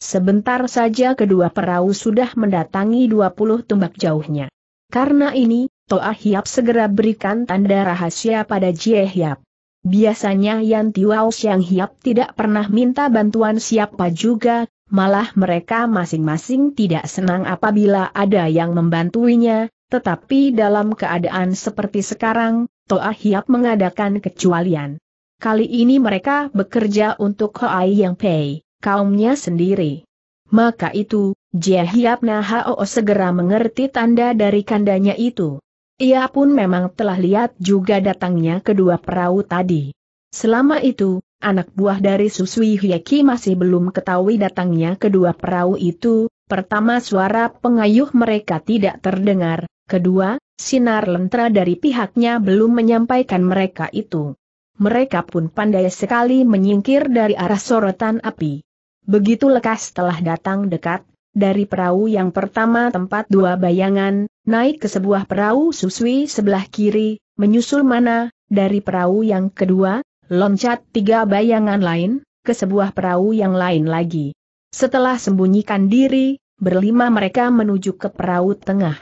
Speaker 1: Sebentar saja kedua perahu sudah mendatangi 20 tumbak jauhnya. Karena ini, Toa Hiap segera berikan tanda rahasia pada Jie Hiap. Biasanya Yan Tiwao yang Hiap tidak pernah minta bantuan siapa juga, malah mereka masing-masing tidak senang apabila ada yang membantuinya, tetapi dalam keadaan seperti sekarang, Toa Hiap mengadakan kecualian. Kali ini mereka bekerja untuk Hoai Yang Pei, kaumnya sendiri. Maka itu, Na Nahao segera mengerti tanda dari kandanya itu. Ia pun memang telah lihat juga datangnya kedua perahu tadi. Selama itu, anak buah dari Susui Hyeki masih belum ketahui datangnya kedua perahu itu, pertama suara pengayuh mereka tidak terdengar, kedua, sinar lentera dari pihaknya belum menyampaikan mereka itu mereka pun pandai sekali menyingkir dari arah sorotan api. Begitu lekas telah datang dekat, dari perahu yang pertama tempat dua bayangan, naik ke sebuah perahu suswi sebelah kiri, menyusul mana, dari perahu yang kedua, loncat tiga bayangan lain, ke sebuah perahu yang lain lagi. Setelah sembunyikan diri, berlima mereka menuju ke perahu tengah.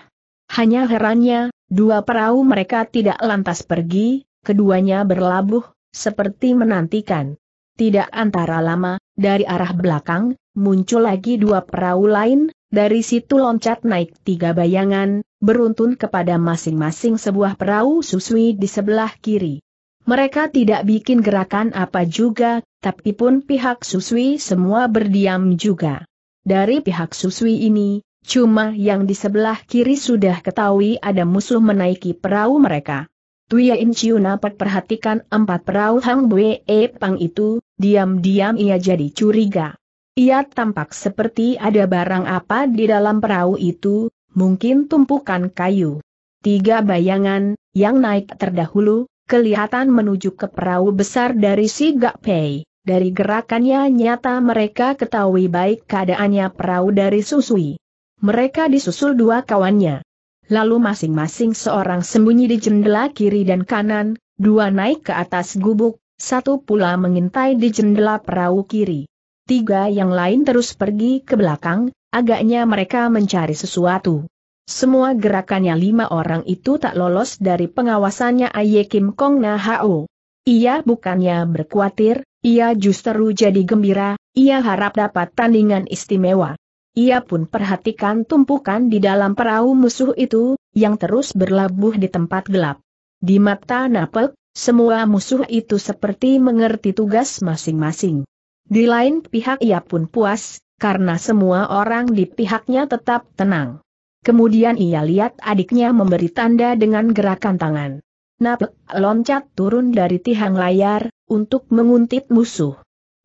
Speaker 1: Hanya herannya, dua perahu mereka tidak lantas pergi, Keduanya berlabuh, seperti menantikan. Tidak antara lama, dari arah belakang, muncul lagi dua perahu lain, dari situ loncat naik tiga bayangan, beruntun kepada masing-masing sebuah perahu susui di sebelah kiri. Mereka tidak bikin gerakan apa juga, tapi pun pihak susui semua berdiam juga. Dari pihak susui ini, cuma yang di sebelah kiri sudah ketahui ada musuh menaiki perahu mereka. Tuya In Chiu nampak perhatikan empat perahu Hang Bue e Pang itu, diam-diam ia jadi curiga. Ia tampak seperti ada barang apa di dalam perahu itu, mungkin tumpukan kayu. Tiga bayangan, yang naik terdahulu, kelihatan menuju ke perahu besar dari si Gak Pei. Dari gerakannya nyata mereka ketahui baik keadaannya perahu dari Susui. Mereka disusul dua kawannya lalu masing-masing seorang sembunyi di jendela kiri dan kanan, dua naik ke atas gubuk, satu pula mengintai di jendela perahu kiri. Tiga yang lain terus pergi ke belakang, agaknya mereka mencari sesuatu. Semua gerakannya lima orang itu tak lolos dari pengawasannya Aye Kim Kong Na Hao. Ia bukannya berkuatir, ia justru jadi gembira, ia harap dapat tandingan istimewa. Ia pun perhatikan tumpukan di dalam perahu musuh itu, yang terus berlabuh di tempat gelap. Di mata Napel, semua musuh itu seperti mengerti tugas masing-masing. Di lain pihak ia pun puas, karena semua orang di pihaknya tetap tenang. Kemudian ia lihat adiknya memberi tanda dengan gerakan tangan. Napel loncat turun dari tiang layar, untuk menguntit musuh.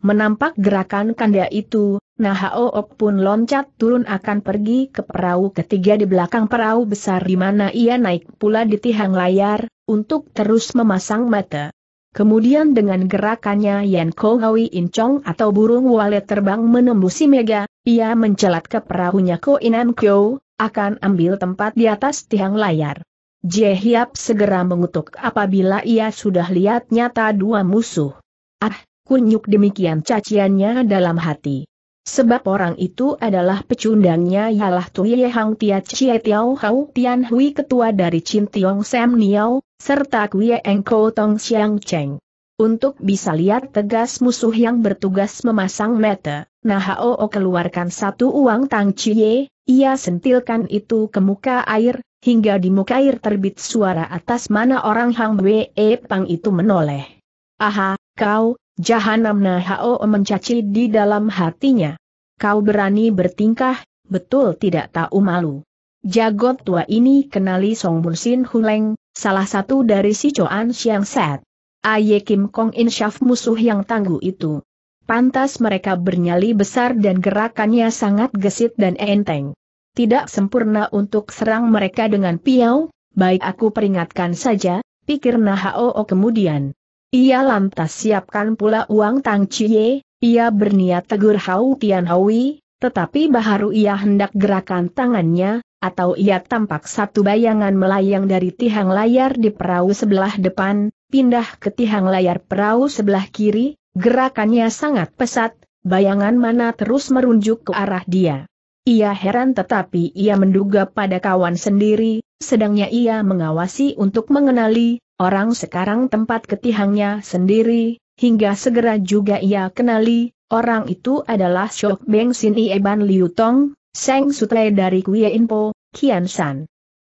Speaker 1: Menampak gerakan kanda itu, Nahao Nahaoop pun loncat turun akan pergi ke perahu ketiga di belakang perahu besar di mana ia naik pula di tihang layar, untuk terus memasang mata. Kemudian dengan gerakannya Yan Kohawi Incong atau burung walet terbang menembusi mega, ia mencelat ke perahunya Ko Inam Kyo, akan ambil tempat di atas tiang layar. Hiap segera mengutuk apabila ia sudah lihat nyata dua musuh. Ah, kunyuk demikian caciannya dalam hati. Sebab orang itu adalah pecundangnya ialah Tuye Hang Tia Chie Tiao Hau Tian Hui ketua dari Chin Tiong Sam Niao, serta Kuye Ko Tong Xiang Cheng. Untuk bisa lihat tegas musuh yang bertugas memasang mata, Nahao keluarkan satu uang Tang Chie, ia sentilkan itu ke muka air, hingga di muka air terbit suara atas mana orang Hang Wei Pang itu menoleh. Aha, kau, Jahanam Nahao mencaci di dalam hatinya. Kau berani bertingkah, betul tidak tahu malu. Jagot tua ini kenali Song Bursin Huleng, salah satu dari si Choan Siang Set. Aye Kim Kong Insyaf musuh yang tangguh itu. Pantas mereka bernyali besar dan gerakannya sangat gesit dan enteng. Tidak sempurna untuk serang mereka dengan piau, baik aku peringatkan saja, pikir Nahao kemudian. Ia lantas siapkan pula uang Tang Cie, ia berniat tegur Hau Tian tetapi baharu ia hendak gerakan tangannya, atau ia tampak satu bayangan melayang dari tihang layar di perahu sebelah depan, pindah ke tihang layar perahu sebelah kiri, gerakannya sangat pesat, bayangan mana terus merunjuk ke arah dia. Ia heran tetapi ia menduga pada kawan sendiri, sedangnya ia mengawasi untuk mengenali, Orang sekarang tempat ketihangnya sendiri, hingga segera juga ia kenali, orang itu adalah Shok Beng Sin Ieban Liu Tong, Seng Sutle dari Kuei Inpo, Kian San.